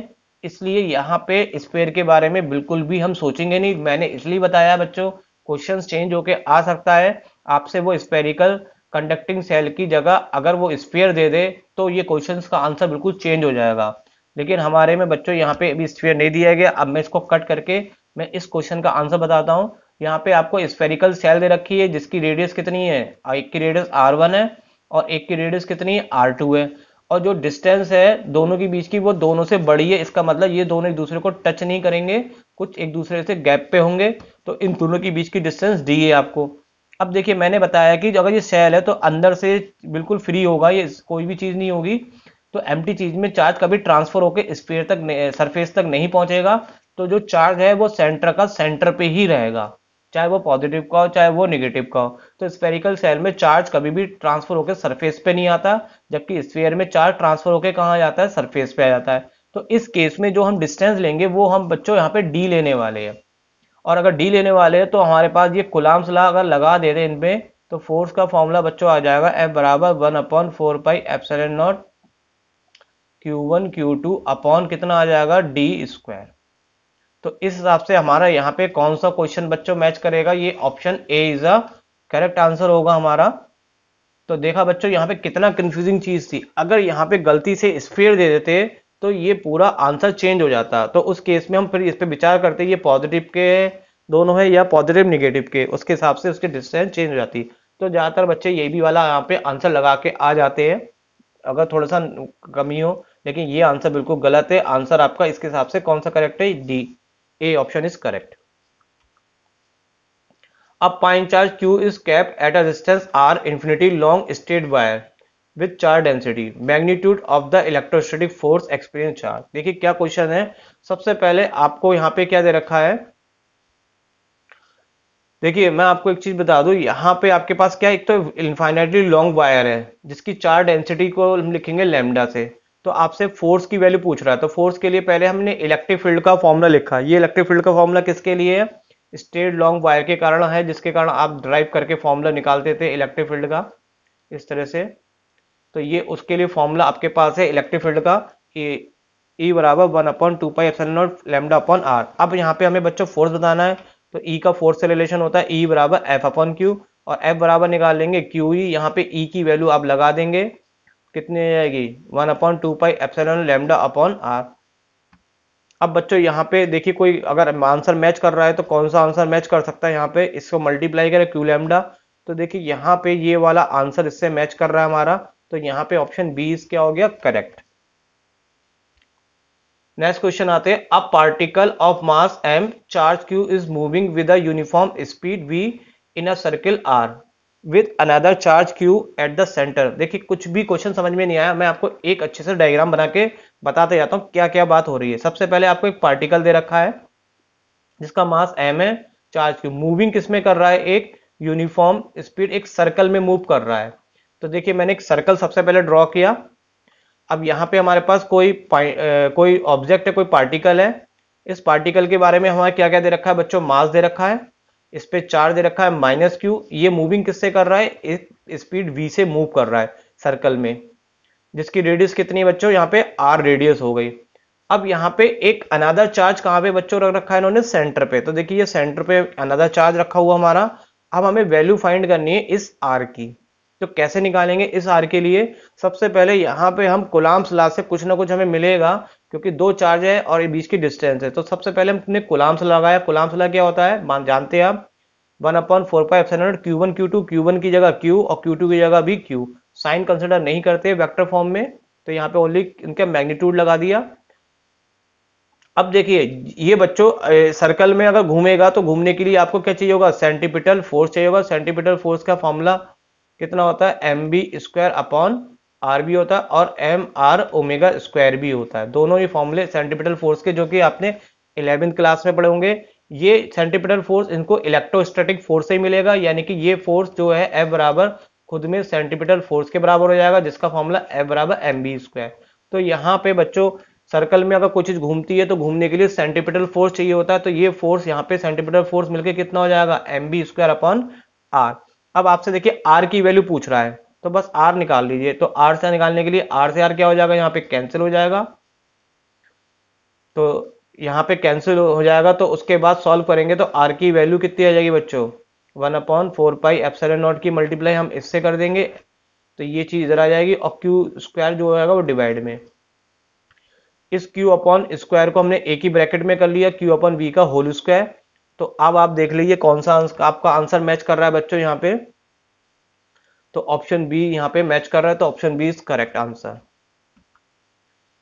इसलिए यहाँ पे स्फेयर के बारे में बिल्कुल भी हम सोचेंगे नहीं मैंने इसलिए बताया बच्चों क्वेश्चन चेंज होके आ सकता है आपसे वो स्पेरिकल कंडक्टिंग सेल की जगह अगर वो स्पेयर दे दे तो ये क्वेश्चन का आंसर बिल्कुल चेंज हो जाएगा लेकिन हमारे में बच्चों यहाँ पे अभी स्पेयर नहीं दिया गया अब मैं इसको कट करके मैं इस क्वेश्चन का आंसर बताता हूं यहाँ पे आपको स्फेरिकल सेल दे रखी है जिसकी रेडियस कितनी है एक की रेडियस आर वन है और एक की रेडियस कितनी है आर टू है और जो डिस्टेंस है दोनों के बीच की वो दोनों से बड़ी है इसका मतलब ये दोनों एक दूसरे को टच नहीं करेंगे कुछ एक दूसरे से गैप पे होंगे तो इन दोनों के बीच की डिस्टेंस दी है आपको अब देखिए मैंने बताया कि अगर ये सेल है तो अंदर से बिल्कुल फ्री होगा ये कोई भी चीज़ नहीं होगी तो एम चीज़ में चार्ज कभी ट्रांसफर होकर स्पेयर तक सरफेस तक नहीं पहुंचेगा तो जो चार्ज है वो सेंटर का सेंटर पे ही रहेगा चाहे वो पॉजिटिव का हो चाहे वो निगेटिव का हो तो स्पेरिकल सेल में चार्ज कभी भी ट्रांसफर होकर सरफेस पे नहीं आता जबकि स्पेयर में चार्ज ट्रांसफर होकर कहाँ जाता है सरफेस पे आ जाता है तो इस केस में जो हम डिस्टेंस लेंगे वो हम बच्चों यहाँ पे डी लेने वाले हैं और अगर डी लेने वाले हैं तो हमारे पास ये गुलाम सलाह अगर लगा दे हैं इनमें तो फोर्स का फॉर्मूला बच्चों आ जाएगा एफ बराबर one upon four pi seven naught Q one Q two upon कितना आ जाएगा डी स्क्वायर तो इस हिसाब से हमारा यहाँ पे कौन सा क्वेश्चन बच्चों मैच करेगा ये option A is a correct answer होगा हमारा तो देखा बच्चों यहाँ पे कितना कंफ्यूजिंग चीज थी अगर यहाँ पे गलती से स्पेयर दे देते तो ये पूरा आंसर चेंज हो जाता तो उस केस में हम फिर इस पर विचार करते ये पॉजिटिव के दोनों है या पॉजिटिव निगेटिव के उसके हिसाब से उसकी डिस्टेंस चेंज हो जाती तो ज़्यादातर बच्चे ये भी वाला यहाँ पे आंसर लगा के आ जाते हैं अगर थोड़ा सा कमी हो लेकिन ये आंसर बिल्कुल गलत है आंसर आपका इसके हिसाब से कौन सा करेक्ट है D A option is correct अब point charge Q is kept at a R infinity long straight wire with charge density magnitude of the electrostatic force experience charge देखिए क्या क्वेश्चन है सबसे पहले आपको यहां पर क्या दे रखा है देखिए मैं आपको एक चीज बता दू यहां पे आपके पास क्या एक तो इनफाइनाइटली लॉन्ग वायर है जिसकी चार डेंसिटी को हम लिखेंगे लेमडा से तो आपसे फोर्स की वैल्यू पूछ रहा है तो फोर्स के लिए पहले हमने इलेक्ट्रिक फील्ड का फॉर्मूला लिखा ये इलेक्ट्रिक फील्ड का फॉर्मूला किसके लिए है स्ट्रेट लॉन्ग वायर के कारण है जिसके कारण आप ड्राइव करके फॉर्मूला निकालते थे इलेक्ट्रिक फील्ड का इस तरह से तो ये उसके लिए फॉर्मूला आपके पास है इलेक्ट्रिक फील्ड का ई e बराबर one upon two pi epsilon naught lambda upon R अब यहाँ पे हमें बच्चों फोर्स बताना है तो ई e का फोर्स से रिलेशन होता है ई e बराबर एफ अपॉन क्यू और एफ बराबर निकाल लेंगे क्यू ई e। यहाँ पे ई e की वैल्यू आप लगा देंगे कितनी आ जाएगी one upon two pi epsilon lambda upon R अब बच्चों यहाँ पे देखिए कोई अगर आंसर मैच कर रहा है तो कौन सा आंसर मैच कर सकता है यहाँ पे इसको मल्टीप्लाई करें क्यू लेमडा तो देखिए यहाँ पे ये वाला आंसर इससे मैच कर रहा है हमारा तो यहाँ पे ऑप्शन बी क्या हो गया करेक्ट नेक्स्ट क्वेश्चन आते हैं a particle of mass M charge Q is moving with a uniform speed V in a circle R with another charge Q at the centre देखिए कुछ भी क्वेश्चन समझ में नहीं आया मैं आपको एक अच्छे से डायग्राम बना के बताते जाता हूँ क्या क्या बात हो रही है सबसे पहले आपको एक पार्टिकल दे रखा है जिसका मास एम है चार्ज क्यू मूविंग किसमें कर रहा है एक यूनिफॉर्म स्पीड एक सर्कल में मूव कर रहा है तो देखिए मैंने एक सर्कल सबसे पहले ड्रॉ किया अब यहाँ पे हमारे पास कोई आ, कोई ऑब्जेक्ट है कोई पार्टिकल है इस पार्टिकल के बारे में हमारे क्या क्या दे रखा है बच्चों मास दे रखा है इस पे चार्ज रखा है माइनस क्यू ये मूविंग किससे कर रहा है स्पीड वी से मूव कर रहा है सर्कल में जिसकी रेडियस कितनी बच्चों यहाँ पे आर रेडियस हो गई अब यहाँ पे एक अनादर चार्ज कहाँ पे बच्चों रख रखा है इन्होंने सेंटर पे तो देखिए ये सेंटर पे अनादर चार्ज रखा हुआ हमारा अब हमें वैल्यू फाइंड करनी है इस आर की तो कैसे निकालेंगे इस आर के लिए सबसे पहले यहाँ पे हम कुलाम्स ला से कुछ ना कुछ हमें मिलेगा क्योंकि दो चार्ज है और ये बीच की डिस्टेंस है तो सबसे पहले हमने कुलाम्स लगाया गुलाम्स ला क्या होता है जानते हैं आप one upon four five seven hundred Q one Q two Q one की जगह क्यू और क्यू टू की जगह भी क्यू साइन कंसिडर नहीं करते वैक्टर फॉर्म में तो यहाँ पे ओनली इनका मैग्नीट्यूड लगा दिया अब देखिए ये बच्चों सर्कल में अगर घूमेगा तो घूमने के लिए आपको क्या चाहिए होगा सेंटीपिटल फोर्स चाहिए होगा सेंटीपिटल फोर्स का फॉर्मूला कितना होता है M V square upon R भी होता है और एम आर ओमेगा स्क्वायर भी होता है दोनों ही फॉर्मूले सेंटिपिटल फोर्स के जो कि आपने इलेवेंथ क्लास में पढ़े होंगे ये सेंटिपिटल फोर्स इनको इलेक्ट्रोस्टैटिक फोर्स से ही मिलेगा यानी कि ये फोर्स जो है एफ बराबर खुद में सेंटिपिटल फोर्स के बराबर हो जाएगा जिसका फॉर्मूला एफ बराबर एम बी स्क्वायर तो यहाँ पे बच्चों सर्कल में अगर कोई चीज घूमती है तो घूमने के लिए सेंटिपिटल फोर्स चाहिए होता है तो ये फोर्स यहाँ पे सेंटिपिटल फोर्स मिलकर कितना हो जाएगा M V square upon R अब आपसे देखिए आर की वैल्यू पूछ रहा है तो बस आर निकाल लीजिए तो आर से निकालने के लिए आर से आर क्या हो जाएगा यहाँ पे कैंसिल हो जाएगा तो यहाँ पे कैंसिल हो जाएगा तो उसके बाद सॉल्व करेंगे तो आर की वैल्यू कितनी आ जाएगी बच्चों one upon four pi seven naught की मल्टीप्लाई हम इससे कर देंगे तो ये चीज इधर आ जाएगी और क्यू स्क्वायर जो होगा वो डिवाइड में इस क्यू अपॉन स्क्वायर को हमने एक ही ब्रैकेट में कर लिया क्यू अपॉन वी का होल स्क्वायर तो अब आप देख लीजिए कौन सा आपका आंसर मैच कर रहा है बच्चों यहाँ पे तो ऑप्शन बी यहाँ पे मैच कर रहा है तो option B is correct answer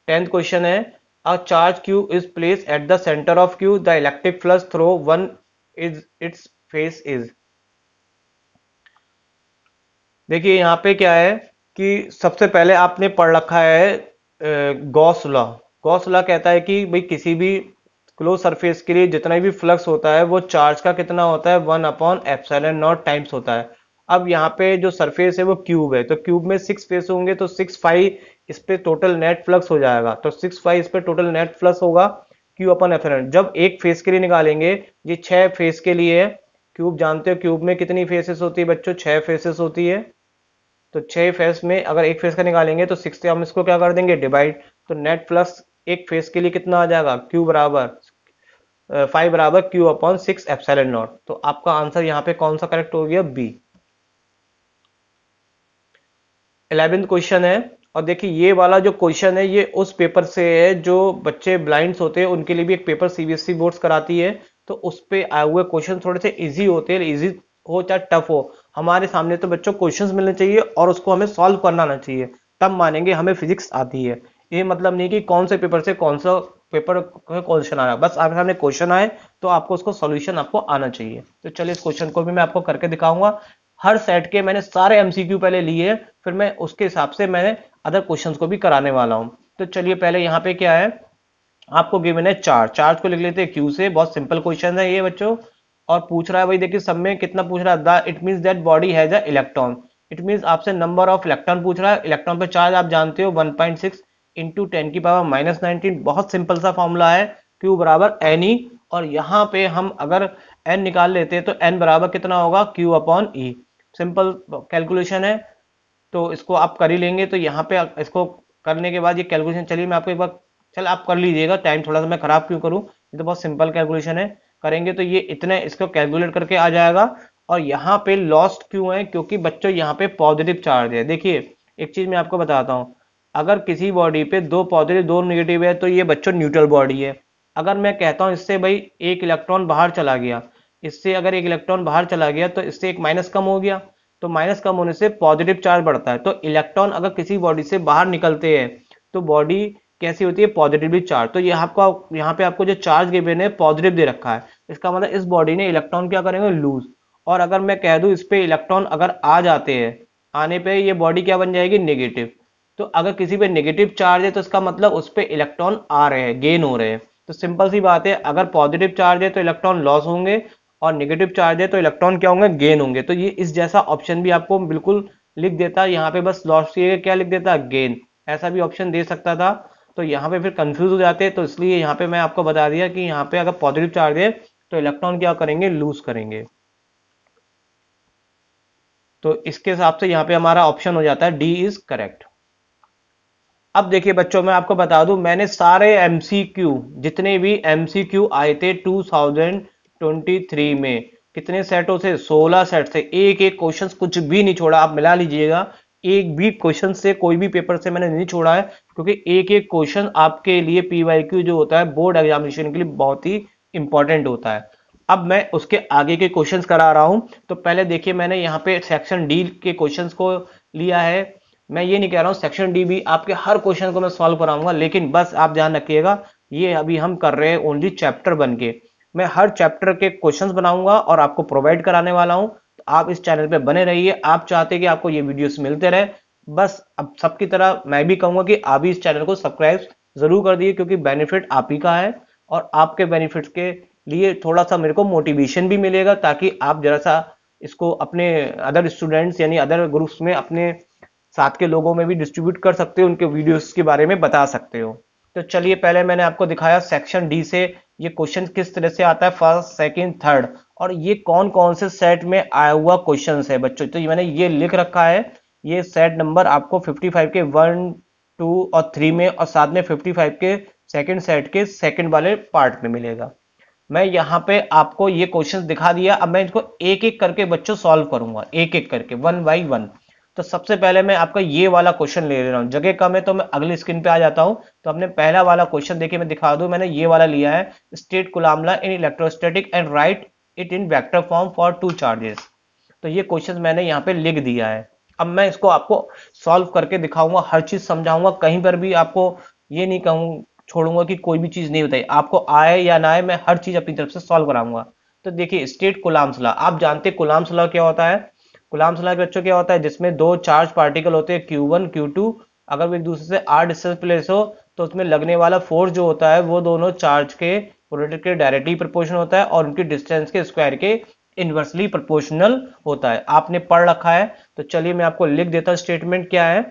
tenth question है a charge Q is place at the centre of Q the electric flux through one is its face is देखिए यहाँ पे क्या है कि सबसे पहले आपने पढ़ रखा है गौसला गौसला कहता है कि भाई किसी भी क्लोज सरफेस के लिए जितना भी फ्लक्स होता है वो चार्ज का कितना होता है one upon epsilon naught times होता है अब यहाँ पे जो सरफेस है वो क्यूब है तो क्यूब में सिक्स फेस होंगे तो सिक्स फाइव इस पे टोटल नेट फ्लक्स हो जाएगा तो सिक्स फाइव इस पे टोटल नेट फ्लक्स होगा क्यू अपन एफ जब एक फेस के लिए निकालेंगे ये छह फेस के लिए है क्यूब जानते हो क्यूब में कितनी फेसेस होती है बच्चों छह फेसेस होती है तो छह फेस में अगर एक फेस का निकालेंगे तो सिक्स हम इसको क्या कर देंगे डिवाइड तो नेट फ्लक्स एक फेस के लिए कितना आ जाएगा क्यू बराबर फाइव बराबर Q upon six epsilon naught तो आपका आंसर यहाँ पे कौन सा करेक्ट हो गया बी इलेवेंथ क्वेश्चन है और देखिए ये वाला जो क्वेश्चन है ये उस पेपर से है जो बच्चे ब्लाइंड्स होते हैं उनके लिए भी एक पेपर सीबीएसई बोर्ड्स कराती है तो उस पर आए हुए क्वेश्चन थोड़े से इजी होते हैं इजी हो चाहे टफ हो हमारे सामने तो बच्चों क्वेश्चंस मिलने चाहिए और उसको हमें सॉल्व करना आना चाहिए तब मानेंगे हमें फिजिक्स आती है ये मतलब नहीं कि कौन से पेपर से कौन सा पेपर क्वेश्चन आया बस आपके सामने क्वेश्चन आए तो आपको उसको सोल्यूशन आपको आना चाहिए तो चलिए इस क्वेश्चन को भी मैं आपको करके दिखाऊंगा हर सेट के मैंने सारे एमसीक्यू पहले लिए फिर मैं उसके हिसाब से मैंने अदर क्वेश्चंस को भी कराने वाला हूं तो चलिए पहले यहाँ पे क्या है आपको गिवन है चार चार्ज को लिख लेते हैं क्यू से बहुत सिंपल क्वेश्चन है ये बच्चों और पूछ रहा है भाई देखिए सब में कितना पूछ रहा है the it mean that body has a electron it mean आपसे नंबर ऑफ इलेक्ट्रॉन पूछ रहा है इलेक्ट्रॉन पर चार्ज आप जानते हो वन इंटू टेन की पावर माइनस नाइनटीन बहुत सिंपल सा फॉर्मूला है क्यू बराबर एन ई e, और यहाँ पे हम अगर एन निकाल लेते हैं तो एन बराबर कितना होगा Q upon E simple calculation है तो इसको आप कर ही लेंगे तो यहाँ पे इसको करने के बाद ये कैलकुलेशन चलिए मैं आपको एक बार चल आप कर लीजिएगा टाइम थोड़ा सा मैं खराब क्यों करूँ ये तो बहुत सिंपल कैलकुलेशन है करेंगे तो ये इतने इसको कैलकुलेट करके आ जाएगा और यहाँ पे लॉस्ट क्यों है क्योंकि बच्चों यहाँ पे पॉजिटिव चार्ज है देखिए एक चीज मैं आपको बताता हूँ अगर किसी बॉडी पे दो पॉजिटिव दो निगेटिव है तो ये बच्चों न्यूट्रल बॉडी है अगर मैं कहता हूँ इससे भाई एक इलेक्ट्रॉन बाहर चला गया इससे अगर एक इलेक्ट्रॉन बाहर चला गया तो इससे एक माइनस कम हो गया तो माइनस कम होने से पॉजिटिव चार्ज बढ़ता है तो इलेक्ट्रॉन अगर किसी बॉडी से बाहर निकलते हैं तो बॉडी कैसी होती है पॉजिटिवली चार्ज तो ये आपको यहाँ पे आपको जो चार्ज गिवन है पॉजिटिव दे रखा है इसका मतलब इस बॉडी ने इलेक्ट्रॉन क्या करेंगे लूज और अगर मैं कह दूँ इस पर इलेक्ट्रॉन अगर आ जाते हैं आने पे ये बॉडी क्या बन जाएगी नेगेटिव तो अगर किसी पे नेगेटिव चार्ज है तो इसका मतलब उस पर इलेक्ट्रॉन आ रहे हैं गेन हो रहे हैं तो सिंपल सी बात है अगर पॉजिटिव चार्ज है तो इलेक्ट्रॉन लॉस होंगे और नेगेटिव चार्ज है तो इलेक्ट्रॉन क्या होंगे गेन होंगे तो ये इस जैसा ऑप्शन भी आपको बिल्कुल लिख देता यहाँ पे बस लॉस क्या लिख देता गेन ऐसा भी ऑप्शन दे सकता था तो यहाँ पे फिर कंफ्यूज हो जाते हैं तो इसलिए यहाँ पे मैं आपको बता दिया कि यहाँ पे अगर पॉजिटिव चार्ज है तो इलेक्ट्रॉन क्या करेंगे लूज करेंगे तो इसके हिसाब से यहाँ पे हमारा ऑप्शन हो जाता है डी इज करेक्ट अब देखिए बच्चों मैं आपको बता दूं मैंने सारे एम जितने भी एम आए थे 2023 में कितने सेटों से 16 सेट से एक एक क्वेश्चन कुछ भी नहीं छोड़ा आप मिला लीजिएगा एक भी क्वेश्चन से कोई भी पेपर से मैंने नहीं छोड़ा है क्योंकि एक एक क्वेश्चन आपके लिए पी जो होता है बोर्ड एग्जामिनेशन के लिए बहुत ही इंपॉर्टेंट होता है अब मैं उसके आगे के क्वेश्चंस करा रहा हूं तो पहले देखिए मैंने यहाँ पे सेक्शन डी के क्वेश्चंस को लिया है मैं ये नहीं कह रहा हूँ सेक्शन डी भी आपके हर क्वेश्चन को मैं सॉल्व कराऊंगा लेकिन बस आप ध्यान रखिएगा ये अभी हम कर रहे हैं ओनली चैप्टर बन के मैं हर चैप्टर के क्वेश्चन बनाऊंगा और आपको प्रोवाइड कराने वाला हूँ तो आप इस चैनल पर बने रहिए आप चाहते कि आपको ये वीडियोस मिलते रहे बस अब सबकी तरह मैं भी कहूंगा कि आप भी इस चैनल को सब्सक्राइब जरूर कर दिए क्योंकि बेनिफिट आप ही का है और आपके बेनिफिट के लिए थोड़ा सा मेरे को मोटिवेशन भी मिलेगा ताकि आप जरा सा इसको अपने अदर स्टूडेंट्स यानी अदर ग्रुप्स में अपने साथ के लोगों में भी डिस्ट्रीब्यूट कर सकते हो उनके वीडियोस के बारे में बता सकते हो तो चलिए पहले मैंने आपको दिखाया सेक्शन डी से ये क्वेश्चन किस तरह से आता है फर्स्ट सेकेंड थर्ड और ये कौन कौन से सेट में आया हुआ क्वेश्चन है बच्चों तो ये मैंने ये लिख रखा है ये सेट नंबर आपको 55 के वन टू और थ्री में और साथ में 55 के सेकंड सेट के सेकंड वाले पार्ट में मिलेगा मैं यहाँ पे आपको ये क्वेश्चन दिखा दिया अब मैं इसको एक एक करके बच्चों सॉल्व करूंगा एक एक करके वन बाई वन तो सबसे पहले मैं आपका ये वाला क्वेश्चन ले ले रहा हूँ जगह कम है तो मैं अगली स्क्रीन पे आ जाता हूँ तो आपने पहला वाला क्वेश्चन देखिए मैं दिखा दू मैंने ये वाला लिया है state Coulomb's law in electrostatic and write it in vector form for two charges तो ये क्वेश्चन मैंने यहाँ पे लिख दिया है अब मैं इसको आपको सॉल्व करके दिखाऊंगा हर चीज समझाऊंगा कहीं पर भी आपको ये नहीं कहूँ छोड़ूंगा कि कोई भी चीज नहीं बताई आपको आए या ना आए मैं हर चीज अपनी तरफ से सॉल्व कराऊंगा तो देखिए स्टेट कुलामसला आप जानते कुलामसला क्या होता है गुलाम सलाह बच्चों क्या होता है जिसमें दो चार्ज पार्टिकल होते हैं क्यू वन क्यू टू अगर वो एक दूसरे से आर डिस्टेंस प्लेस हो तो उसमें लगने वाला फोर्स जो होता है वो दोनों चार्ज के प्रोडक्ट के डायरेक्टली प्रपोर्शन होता है और उनकी डिस्टेंस के स्क्वायर के इन्वर्सली प्रपोर्शनल होता है आपने पढ़ रखा है तो चलिए मैं आपको लिख देता हूँ स्टेटमेंट क्या है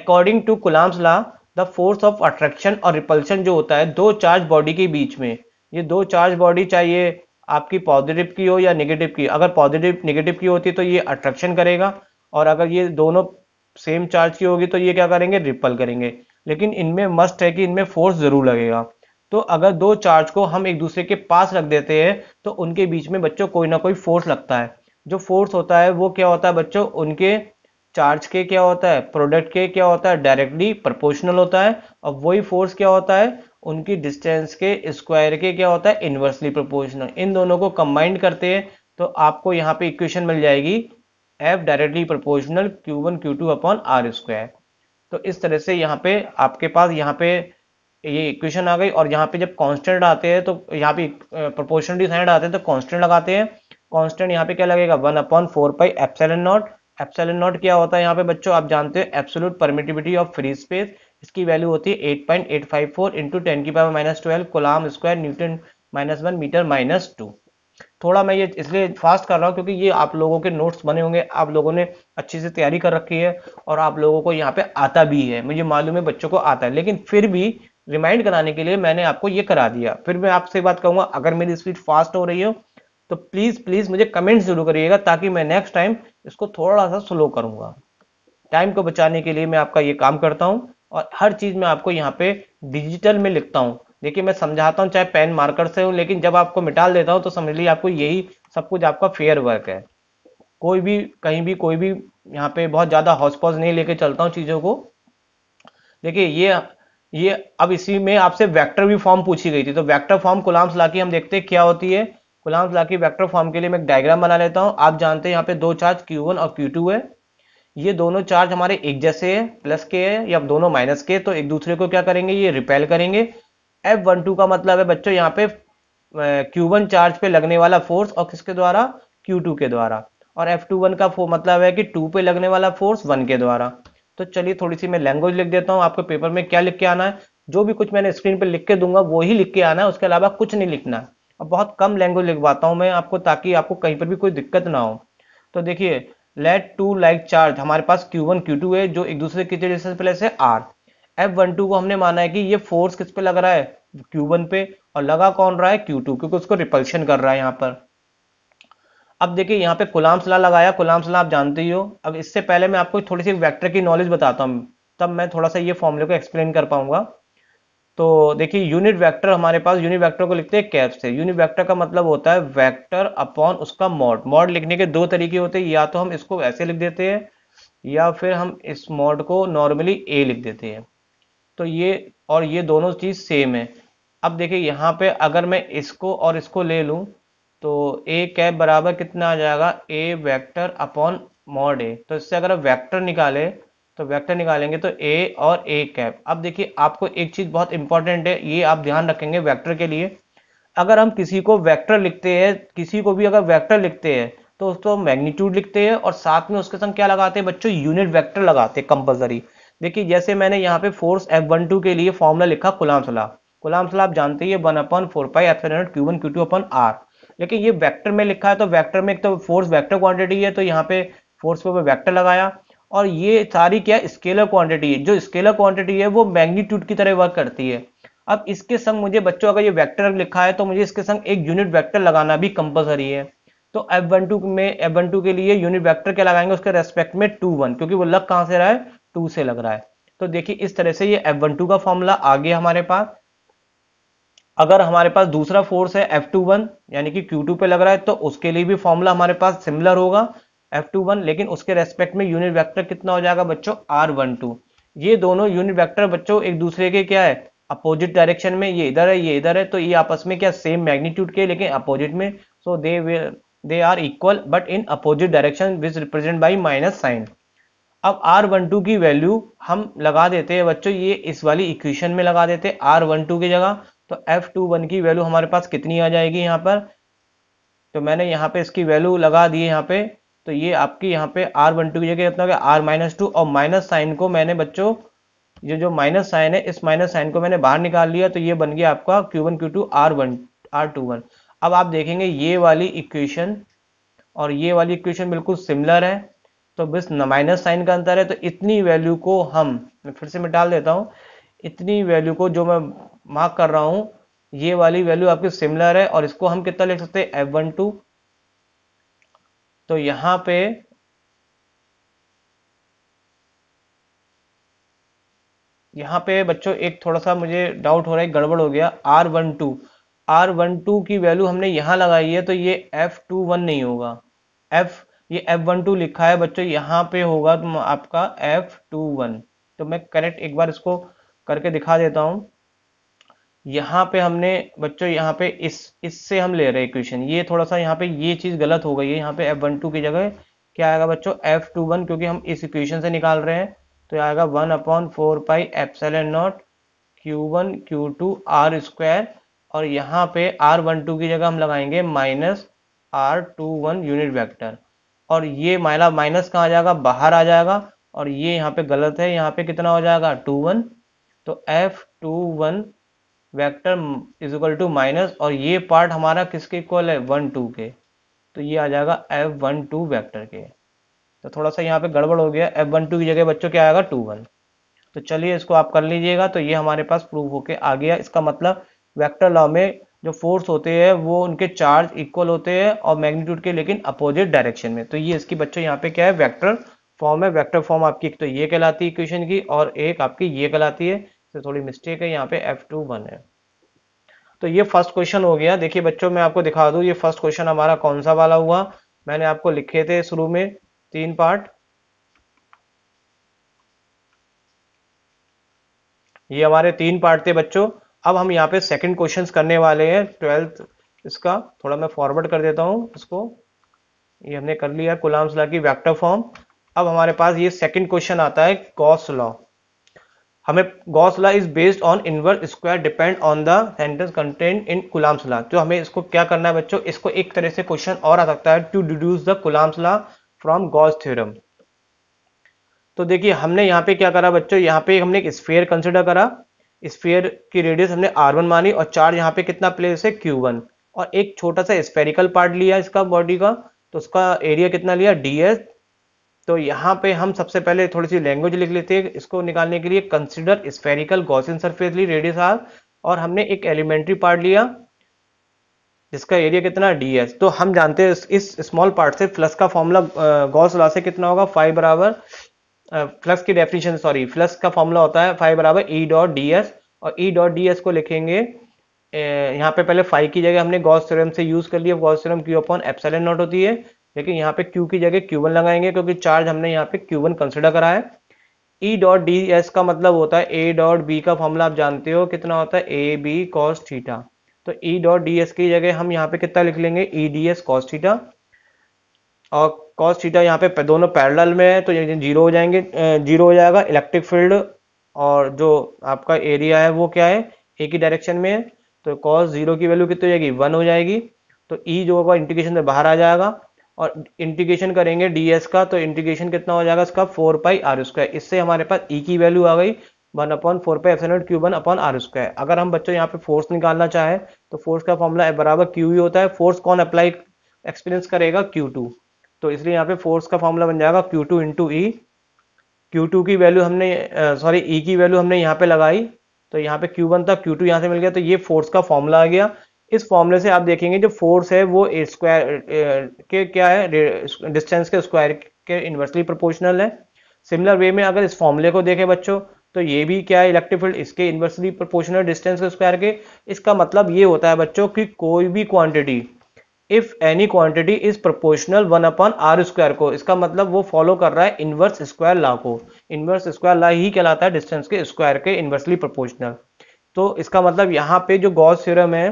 according to Coulomb's law the force of attraction और रिपल्शन जो होता है दो चार्ज बॉडी के बीच में ये दो चार्ज बॉडी चाहिए आपकी पॉजिटिव की हो या नेगेटिव की अगर पॉजिटिव नेगेटिव की होती तो ये अट्रैक्शन करेगा और अगर ये दोनों सेम चार्ज की होगी तो ये क्या करेंगे रिपल करेंगे लेकिन इनमें मस्ट है कि इनमें फोर्स जरूर लगेगा तो अगर दो चार्ज को हम एक दूसरे के पास रख देते हैं तो उनके बीच में बच्चों कोई ना कोई फोर्स लगता है जो फोर्स होता है वो क्या होता है बच्चों उनके चार्ज के क्या होता है प्रोडक्ट के क्या होता है डायरेक्टली प्रपोर्शनल होता है और वही फोर्स क्या होता है उनकी डिस्टेंस के स्क्वायर के क्या होता है इन्वर्सली प्रोपोर्शनल इन दोनों को कंबाइंड करते हैं तो आपको यहाँ पे इक्वेशन मिल जाएगी F directly proportional Q one Q two upon R square तो इस तरह से यहाँ पे आपके पास यहाँ पे ये इक्वेशन आ गई और यहाँ पे जब कांस्टेंट आते हैं तो यहाँ पे प्रोपोर्शन साइड आते हैं तो कांस्टेंट लगाते हैं कांस्टेंट यहाँ पे क्या लगेगा one upon four pi epsilon naught epsilon naught क्या होता है यहाँ पे बच्चों आप जानते हो absolute permittivity of free space इसकी वैल्यू होती है eight point eight five four into ten की power minus twelve coulomb square newton minus one metre minus two थोड़ा मैं ये इसलिए फास्ट कर रहा हूँ क्योंकि ये आप लोगों के नोट्स बने होंगे आप लोगों ने अच्छे से तैयारी कर रखी है और आप लोगों को यहाँ पे आता भी है मुझे मालूम है बच्चों को आता है लेकिन फिर भी रिमाइंड कराने के लिए मैंने आपको ये करा दिया फिर मैं आपसे बात कहूँगा अगर मेरी स्पीड फास्ट हो रही हो तो प्लीज़ प्लीज़ मुझे कमेंट जरूर करिएगा ताकि मैं नेक्स्ट टाइम इसको थोड़ा सा स्लो करूँगा टाइम को बचाने के लिए मैं आपका ये काम करता हूँ और हर चीज में आपको यहाँ पे डिजिटल में लिखता हूँ देखिए मैं समझाता हूँ चाहे पेन मार्कर से हूँ लेकिन जब आपको मिटाल देता हूँ तो समझ लीजिए आपको यही सब कुछ आपका फेयर वर्क है कोई भी कहीं भी कोई भी यहाँ पे बहुत ज़्यादा हॉस्पॉज नहीं लेके चलता हूँ चीज़ों को देखिए ये ये अब इसी में आपसे वेक्टर भी फॉर्म पूछी गई थी तो वेक्टर फॉर्म कुलाम्स ला हम देखते हैं क्या होती है कुलाम्स ला वेक्टर फॉर्म के लिए मैं एक डायग्राम बना लेता हूँ आप जानते हैं यहाँ पे दो चार्ज Q1 और Q2 है ये दोनों चार्ज हमारे एक जैसे है प्लस के है या दोनों माइनस के तो एक दूसरे को क्या करेंगे ये रिपेल करेंगे एफ वन टू का मतलब है बच्चों यहाँ पे क्यू वन चार्ज पे लगने वाला फोर्स और किसके द्वारा क्यू टू के द्वारा और एफ टू वन का मतलब है कि टू पे लगने वाला फोर्स वन के द्वारा तो चलिए थोड़ी सी मैं लैंग्वेज लिख देता हूँ आपके पेपर में क्या लिख के आना है जो भी कुछ मैंने स्क्रीन पर लिख के दूंगा वो ही लिख के आना है उसके अलावा कुछ नहीं लिखना है और बहुत कम लैंग्वेज लिखवाता हूँ मैं आपको ताकि आपको कहीं पर भी कोई दिक्कत ना हो तो देखिए लेट टू लाइक चार्ज हमारे पास क्यू वन क्यू टू है जो एक दूसरे के डिस्टेंस पे लेस है आर एफ वन टू को हमने माना है कि ये फोर्स किस पे लग रहा है क्यू वन पे और लगा कौन रहा है क्यू टू क्योंकि उसको रिपल्शन कर रहा है यहाँ पर अब देखिए यहाँ पे कुलाम ला लगाया कुलाम ला आप जानते ही हो अब इससे पहले मैं आपको थोड़ी सी वेक्टर की नॉलेज बताता हूँ तब मैं थोड़ा सा ये फॉर्मूले को एक्सप्लेन कर पाऊंगा तो देखिए यूनिट वेक्टर हमारे पास यूनिट वेक्टर को लिखते हैं कैप से यूनिट वेक्टर का मतलब होता है वेक्टर अपॉन उसका मॉड मॉड लिखने के दो तरीके होते हैं या तो हम इसको ऐसे लिख देते हैं या फिर हम इस मॉड को नॉर्मली ए लिख देते हैं तो ये और ये दोनों चीज़ सेम है अब देखिए यहाँ पे अगर मैं इसको और इसको ले लूँ तो ए कैप बराबर कितना आ जाएगा A vector upon mod A तो इससे अगर वैक्टर निकाले तो वेक्टर निकालेंगे तो ए और ए कैप अब देखिए आपको एक चीज बहुत इंपॉर्टेंट है ये आप ध्यान रखेंगे वेक्टर के लिए अगर हम किसी को वेक्टर लिखते हैं किसी को भी अगर वेक्टर लिखते हैं तो उसको मैग्नीट्यूड लिखते हैं और साथ में उसके संग क्या लगाते हैं बच्चों यूनिट वैक्टर लगाते हैं कंपल्सरी देखिए जैसे मैंने यहाँ पे फोर्स एफ वन टू के लिए फॉर्मूला लिखा कुलामसला कुलामसला आप जानते ही one upon four pi F Q one Q two upon R लेकिन ये वेक्टर में लिखा है तो वेक्टर में एक तो फोर्स वेक्टर क्वांटिटी है तो यहाँ पे फोर्स पे वैक्टर लगाया और ये सारी क्या स्केलर क्वांटिटी है जो स्केलर क्वांटिटी है वो मैग्नीट्यूड की तरह वर्क करती है अब इसके संग मुझे बच्चों अगर ये वेक्टर लिखा है तो मुझे इसके संग एक यूनिट वेक्टर लगाना भी कंपलसरी है तो एफ वन टू में एफ वन टू के लिए यूनिट वेक्टर क्या लगाएंगे उसके रेस्पेक्ट में टू वन क्योंकि वो लग कहाँ से रहा है टू से लग रहा है तो देखिए इस तरह से ये एफ वन टू का फॉर्मूला आ गया हमारे पास अगर हमारे पास दूसरा फोर्स है एफ टू वन यानी कि क्यू टू पे लग रहा है तो उसके लिए भी फॉर्मूला हमारे पास सिमिलर होगा एफ टू वन लेकिन उसके रेस्पेक्ट में यूनिट वेक्टर कितना हो जाएगा बच्चों आर वन टू ये दोनों यूनिट वेक्टर बच्चों एक दूसरे के क्या है अपोजिट डायरेक्शन में ये इधर है ये इधर है तो ये आपस में क्या सेम मैग्नीट्यूड के लेकिन अपोजिट में so they they are equal but in opposite direction which represent by minus sign अब आर वन टू की वैल्यू हम लगा देते हैं बच्चों ये इस वाली इक्वेशन में लगा देते हैं आर वन टू की जगह तो एफ टू वन की वैल्यू हमारे पास कितनी आ जाएगी यहाँ पर तो मैंने यहाँ पे इसकी वैल्यू लगा दी है यहाँ पे तो ये आपके यहाँ पे आर वन टू की जगह कितना आर माइनस टू और माइनस साइन को मैंने बच्चों ये जो माइनस साइन है इस माइनस साइन को मैंने बाहर निकाल लिया तो ये बन गया आपका Q one Q two R one R two one अब आप देखेंगे ये वाली इक्वेशन और ये वाली इक्वेशन बिल्कुल सिमिलर है तो बस माइनस साइन का अंतर है तो इतनी वैल्यू को हम मैं फिर से मिटाल देता हूँ इतनी वैल्यू को जो मैं मार्क कर रहा हूँ ये वाली वैल्यू आपकी सिमिलर है और इसको हम कितना लिख सकते हैं एफ वन टू तो यहां पे यहां पे बच्चों एक थोड़ा सा मुझे डाउट हो रहा है गड़बड़ हो गया R one two R one two की वैल्यू हमने यहां लगाई है तो ये एफ टू वन नहीं होगा एफ ये एफ वन टू लिखा है बच्चों यहां पे होगा तो आपका एफ टू वन तो मैं करेक्ट एक बार इसको करके दिखा देता हूं यहाँ पे हमने बच्चों यहाँ पे इस इससे हम ले रहे इक्वेशन ये थोड़ा सा यहाँ पे ये चीज़ गलत हो गई है यहाँ पे एफ वन टू की जगह क्या आएगा बच्चों एफ टू वन क्योंकि हम इस इक्वेशन से निकाल रहे हैं तो आएगा one upon four pi epsilon naught Q one Q two R square और यहाँ पे आर वन टू की जगह हम लगाएंगे minus R two one unit vector और ये माइला माइनस कहाँ आ जाएगा बाहर आ जाएगा और ये यहाँ पे गलत है यहाँ पे कितना हो जाएगा टू वन तो F two one vector is equal to minus और ये पार्ट हमारा किसके इक्वल है वन टू के तो ये आ जाएगा एफ वन टू वैक्टर के तो थोड़ा सा यहाँ पे गड़बड़ हो गया एफ वन टू की जगह बच्चों क्या आएगा टू वन तो चलिए इसको आप कर लीजिएगा तो ये हमारे पास प्रूव होके आ गया इसका मतलब वैक्टर लॉ में जो फोर्स होते हैं वो उनके चार्ज इक्वल होते हैं और मैग्नीट्यूड के लेकिन अपोजिट डायरेक्शन में तो ये इसकी बच्चों यहाँ पे क्या है वैक्टर फॉर्म है वैक्टर फॉर्म आपकी एक तो ये कहलाती है इक्वेशन की और एक आपकी ये कहलाती है से थोड़ी मिस्टेक है यहाँ पे एफ टू वन है तो ये फर्स्ट क्वेश्चन हो गया देखिए बच्चों मैं आपको दिखा दू ये फर्स्ट क्वेश्चन हमारा कौन सा वाला हुआ मैंने आपको लिखे थे शुरू में तीन पार्ट ये हमारे तीन पार्ट थे बच्चों अब हम यहाँ पे सेकंड क्वेश्चंस करने वाले हैं ट्वेल्थ इसका थोड़ा मैं फॉरवर्ड कर देता हूँ इसको ये हमने कर लिया कुलाम्स लॉ की वैक्टर फॉर्म अब हमारे पास ये सेकंड क्वेश्चन आता है कॉस लॉ हमें Gauss is based on inverse square depend on the sentence content in Coulomb's तो हमें इसको क्या करना है बच्चों इसको एक तरह से क्वेश्चन और आ सकता है to deduce the Coulomb's from Gauss theorem तो देखिए हमने यहाँ पे क्या करा बच्चों यहाँ पे हमने एक स्फेयर कंसिडर करा स्फेयर की रेडियस हमने आर वन मानी और चार्ज यहाँ पे कितना प्लेस है क्यू वन और एक छोटा सा स्पेरिकल पार्ट लिया इसका बॉडी का तो उसका एरिया कितना लिया डी तो यहाँ पे हम सबसे पहले थोड़ी सी लैंग्वेज लिख लेते हैं इसको निकालने के लिए कंसिडर स्पेरिकल गॉसियन सरफेस ली रेडियस आर और हमने एक एलिमेंट्री पार्ट लिया जिसका एरिया कितना डी एस तो हम जानते हैं इस स्मॉल पार्ट से फ्लस का फॉर्मूला गॉस लॉ से कितना होगा फाइव बराबर फ्लस की डेफिनेशन सॉरी फ्लस का फॉर्मूला होता है फाइव बराबर ई डॉट डी एस और ई डॉट डी एस को लिखेंगे यहाँ पे पहले फाइव की जगह हमने गॉस थ्योरम से यूज कर लिया Gauss theorem Q upon epsilon naught होती है लेकिन यहाँ पे Q की जगह Q1 लगाएंगे क्योंकि चार्ज हमने यहाँ पे Q1 कंसिडर करा है E डॉट डी एस का मतलब होता है A डॉट बी का फॉर्मूला आप जानते हो कितना होता है ए बी कॉस थीटा तो E डॉट डी एस की जगह हम यहाँ पे कितना लिख लेंगे E D S cos theta और कॉस थीटा यहाँ पे दोनों पैरल में है तो जीरो हो जाएंगे जीरो हो जाएगा इलेक्ट्रिक फील्ड और जो आपका एरिया है वो क्या है एक ही डायरेक्शन में है तो कॉस जीरो की वैल्यू कितनी हो जाएगी वन हो जाएगी तो ई e जो होगा इंटीग्रेशन से बाहर आ जाएगा और इंटीग्रेशन करेंगे ds का तो इंटीग्रेशन कितना हो जाएगा इसका फोर पाई आर स्क्वायर इससे हमारे पास e की वैल्यू आ गई one upon four pi F Q one upon R square अगर हम बच्चों यहाँ पे फोर्स निकालना चाहे तो फोर्स का फॉर्मूला बराबर क्यू ही होता है फोर्स कौन अप्लाई एक्सपीरियंस करेगा क्यू टू तो इसलिए यहाँ पे फोर्स का फॉर्मूला बन जाएगा Q two into E Q two की वैल्यू हमने सॉरी ई e की वैल्यू हमने यहाँ पे लगाई तो यहाँ पे क्यू वन था क्यू टू यहाँ से मिल गया तो ये फोर्स का फॉर्मूला आ गया इस फॉर्मूले से आप देखेंगे जो फोर्स है वो स्क्वायर के क्या है डिस्टेंस के स्क्वायर के इन्वर्सली प्रोपोर्शनल है सिमिलर वे में अगर इस फॉर्मूले को देखें बच्चों तो ये भी क्या है इलेक्ट्रिक फील्ड इसके इन्वर्सली प्रोपोर्शनल डिस्टेंस के स्क्वायर के इसका मतलब ये होता है बच्चों कि कोई भी quantity if any quantity is proportional one upon R square को इसका मतलब वो फॉलो कर रहा है इन्वर्स स्क्वायर लॉ को इन्वर्स स्क्वायर लॉ ही कहलाता है डिस्टेंस के स्क्वायर के इनवर्सली प्रोपोर्शनल तो इसका मतलब यहाँ पे जो गॉस थ्योरम है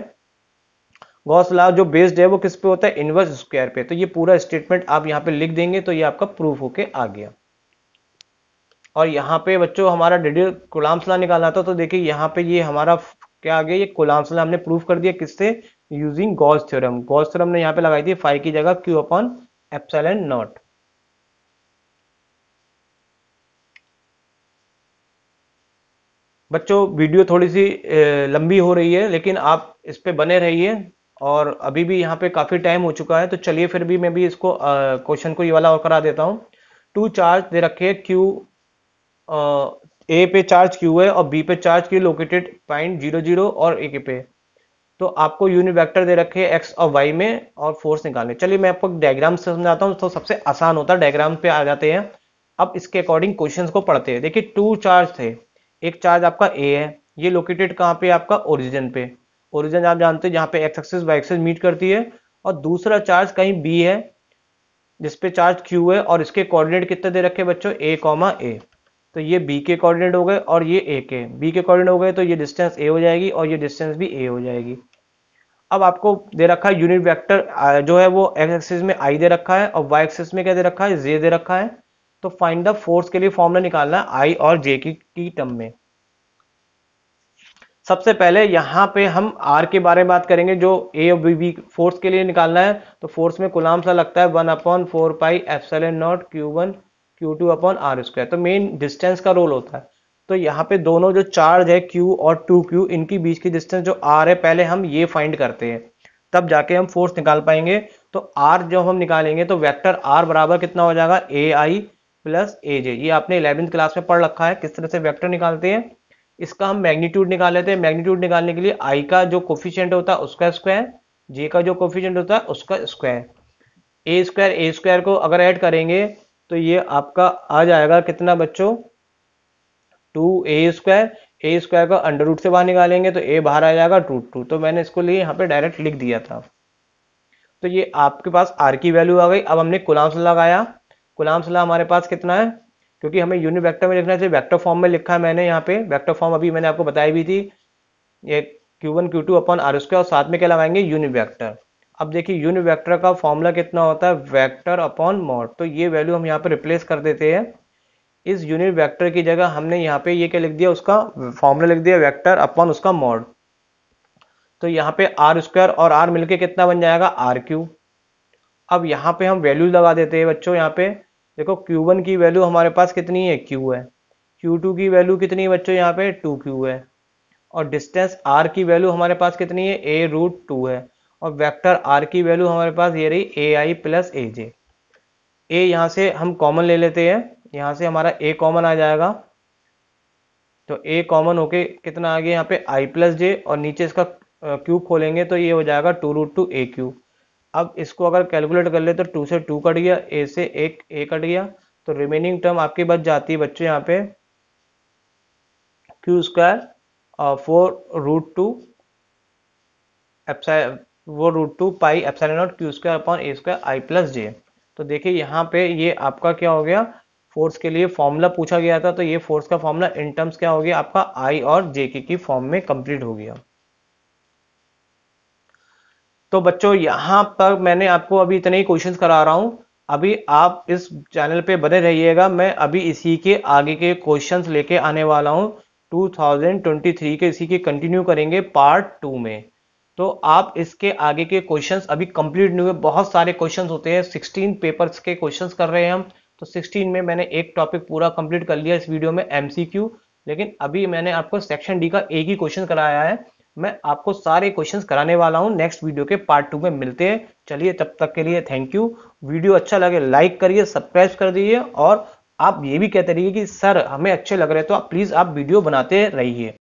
गॉस लॉ जो बेस्ड है वो किस पे होता है इनवर्स स्क्वायर पे तो ये पूरा स्टेटमेंट आप यहाँ पे लिख देंगे तो ये आपका प्रूफ होके आ गया और यहाँ पे बच्चों हमारा डिडियल गुलाम्स लॉ था तो देखिए यहाँ पे ये हमारा क्या आ गया ये गुलाम्स लॉ हमने प्रूफ कर दिया किससे using Gauss theorem Gauss theorem ने यहाँ पे लगाई थी फाइव की जगह क्यू अपॉन एप्सलन नॉट बच्चों वीडियो थोड़ी सी लंबी हो रही है लेकिन आप इस पे बने रहिए और अभी भी यहाँ पे काफ़ी टाइम हो चुका है तो चलिए फिर भी मैं भी इसको क्वेश्चन को ये वाला और करा देता हूँ टू चार्ज दे रखे क्यू ए पे चार्ज क्यू है और बी पे charge Q located point zero zero और ए के पे तो आपको यूनिट वेक्टर दे रखे एक्स और वाई में और फोर्स निकालने चलिए मैं आपको डायग्राम से समझाता हूँ तो सबसे आसान होता है डायग्राम पे आ जाते हैं अब इसके अकॉर्डिंग क्वेश्चन को पढ़ते हैं देखिए टू चार्ज थे एक चार्ज आपका ए है ये लोकेटेड कहाँ पे आपका ओरिजिन पे ओरिजन आप जानते हैं जहां पे X axis Y axis meet करती है और दूसरा चार्ज कहीं बी है जिसपे चार्ज क्यू है और इसके कोऑर्डिनेट कितने दे रखे बच्चों ए कॉमा ए तो ये बी के कोऑर्डिनेट हो गए और ये ए के बी के कोऑर्डिनेट हो गए तो ये डिस्टेंस ए हो जाएगी और ये डिस्टेंस भी ए हो जाएगी अब आपको दे रखा है यूनिट वेक्टर जो है वो एक्स एक्सिस में आई दे रखा है और वाई एक्सिस में क्या दे रखा है जे दे रखा है तो फाइंड द फोर्स के लिए फॉर्मूला निकालना है आई और जे की टर्म में सबसे पहले यहाँ पे हम आर के बारे में बात करेंगे जो ए बी बी फोर्स के लिए निकालना है तो फोर्स में गुलाम सा लगता है one upon four pi F N naught Q one Q two upon R square तो मेन डिस्टेंस का रोल होता है तो यहाँ पे दोनों जो चार्ज है क्यू और टू क्यू इनकी बीच की डिस्टेंस जो आर है पहले हम ये फाइंड करते हैं तब जाके हम फोर्स निकाल पाएंगे तो आर जो हम निकालेंगे तो वेक्टर आर बराबर कितना हो जाएगा ए आई प्लस ए जे ये आपने इलेवेंथ क्लास में पढ़ रखा है किस तरह से वेक्टर निकालते हैं इसका हम मैग्नीट्यूड निकाल लेते हैं मैग्नीट्यूड निकालने के लिए आई का जो कोफिशियंट होता है उसका स्क्वायर जे का जो कोफिशियंट होता है उसका square A square A square को अगर ऐड करेंगे तो ये आपका आ जाएगा कितना बच्चों two A square A square का अंडर रूट से बाहर निकालेंगे तो ए बाहर आ जाएगा टू टू तो मैंने इसको लिए यहाँ पे डायरेक्ट लिख दिया था तो ये आपके पास आर की वैल्यू आ गई अब हमने सलाह लगाया सलाह हमारे पास कितना है क्योंकि हमें यूनिट वेक्टर में लिखना चाहिए वेक्टर फॉर्म में लिखा है मैंने यहाँ पे वेक्टर फॉर्म अभी मैंने आपको बताई भी थी ये Q1 Q2 to upon R square और साथ में क्या लगाएंगे यूनिट वेक्टर अब देखिए यूनिट वेक्टर का फॉर्मूला कितना होता है वैक्टर अपॉन मॉड तो ये वैल्यू हम यहाँ पे रिप्लेस कर देते हैं इस यूनिट वैक्टर की जगह हमने यहाँ पे ये क्या लिख दिया उसका फॉर्मूला लिख दिया वैक्टर अपॉन उसका मॉड तो यहाँ पे आर स्क्वायर और आर मिलके कितना बन जाएगा आर क्यू अब यहाँ पे हम वैल्यू लगा देते हैं बच्चों यहाँ पे देखो Q1 की वैल्यू हमारे पास कितनी है Q है Q2 की वैल्यू कितनी है बच्चों यहाँ पे 2Q है और डिस्टेंस R की वैल्यू हमारे पास कितनी है ए रूट टू है और वेक्टर R की वैल्यू हमारे पास ये रही ए आई प्लस ए जे ए यहाँ से हम कॉमन ले लेते हैं यहाँ से हमारा ए कॉमन आ जाएगा तो ए कॉमन होके कितना आ गया यहाँ पे आई प्लस जे और नीचे इसका क्यूब खोलेंगे तो ये हो जाएगा two root two A cube अब इसको अगर कैलकुलेट कर ले तो टू से टू कट गया ए से एक ए कट गया तो रिमेनिंग टर्म आपकी बच जाती है बच्चों यहाँ पे Q square four root two वो root two pi epsilon naught Q square upon A square I plus J तो देखिए यहाँ पे ये आपका क्या हो गया फोर्स के लिए फॉर्मूला पूछा गया था तो ये फोर्स का फॉर्मूला इन टर्म्स क्या हो गया आपका आई और जे के की फॉर्म में कंप्लीट हो गया तो बच्चों यहाँ पर मैंने आपको अभी इतने ही क्वेश्चन करा रहा हूँ अभी आप इस चैनल पे बने रहिएगा मैं अभी इसी के आगे के क्वेश्चंस लेके आने वाला हूँ 2023 के इसी के कंटिन्यू करेंगे पार्ट टू में तो आप इसके आगे के क्वेश्चंस अभी कंप्लीट नहीं हुए बहुत सारे क्वेश्चंस होते हैं 16 पेपर्स के क्वेश्चंस कर रहे हैं हम तो 16 में मैंने एक टॉपिक पूरा कंप्लीट कर लिया इस वीडियो में एम लेकिन अभी मैंने आपको सेक्शन डी का एक ही क्वेश्चन कराया है मैं आपको सारे क्वेश्चंस कराने वाला हूँ नेक्स्ट वीडियो के पार्ट टू में मिलते हैं चलिए तब तक के लिए थैंक यू वीडियो अच्छा लगे लाइक करिए सब्सक्राइब कर दीजिए और आप ये भी कहते रहिए कि सर हमें अच्छे लग रहे तो आप प्लीज़ आप वीडियो बनाते रहिए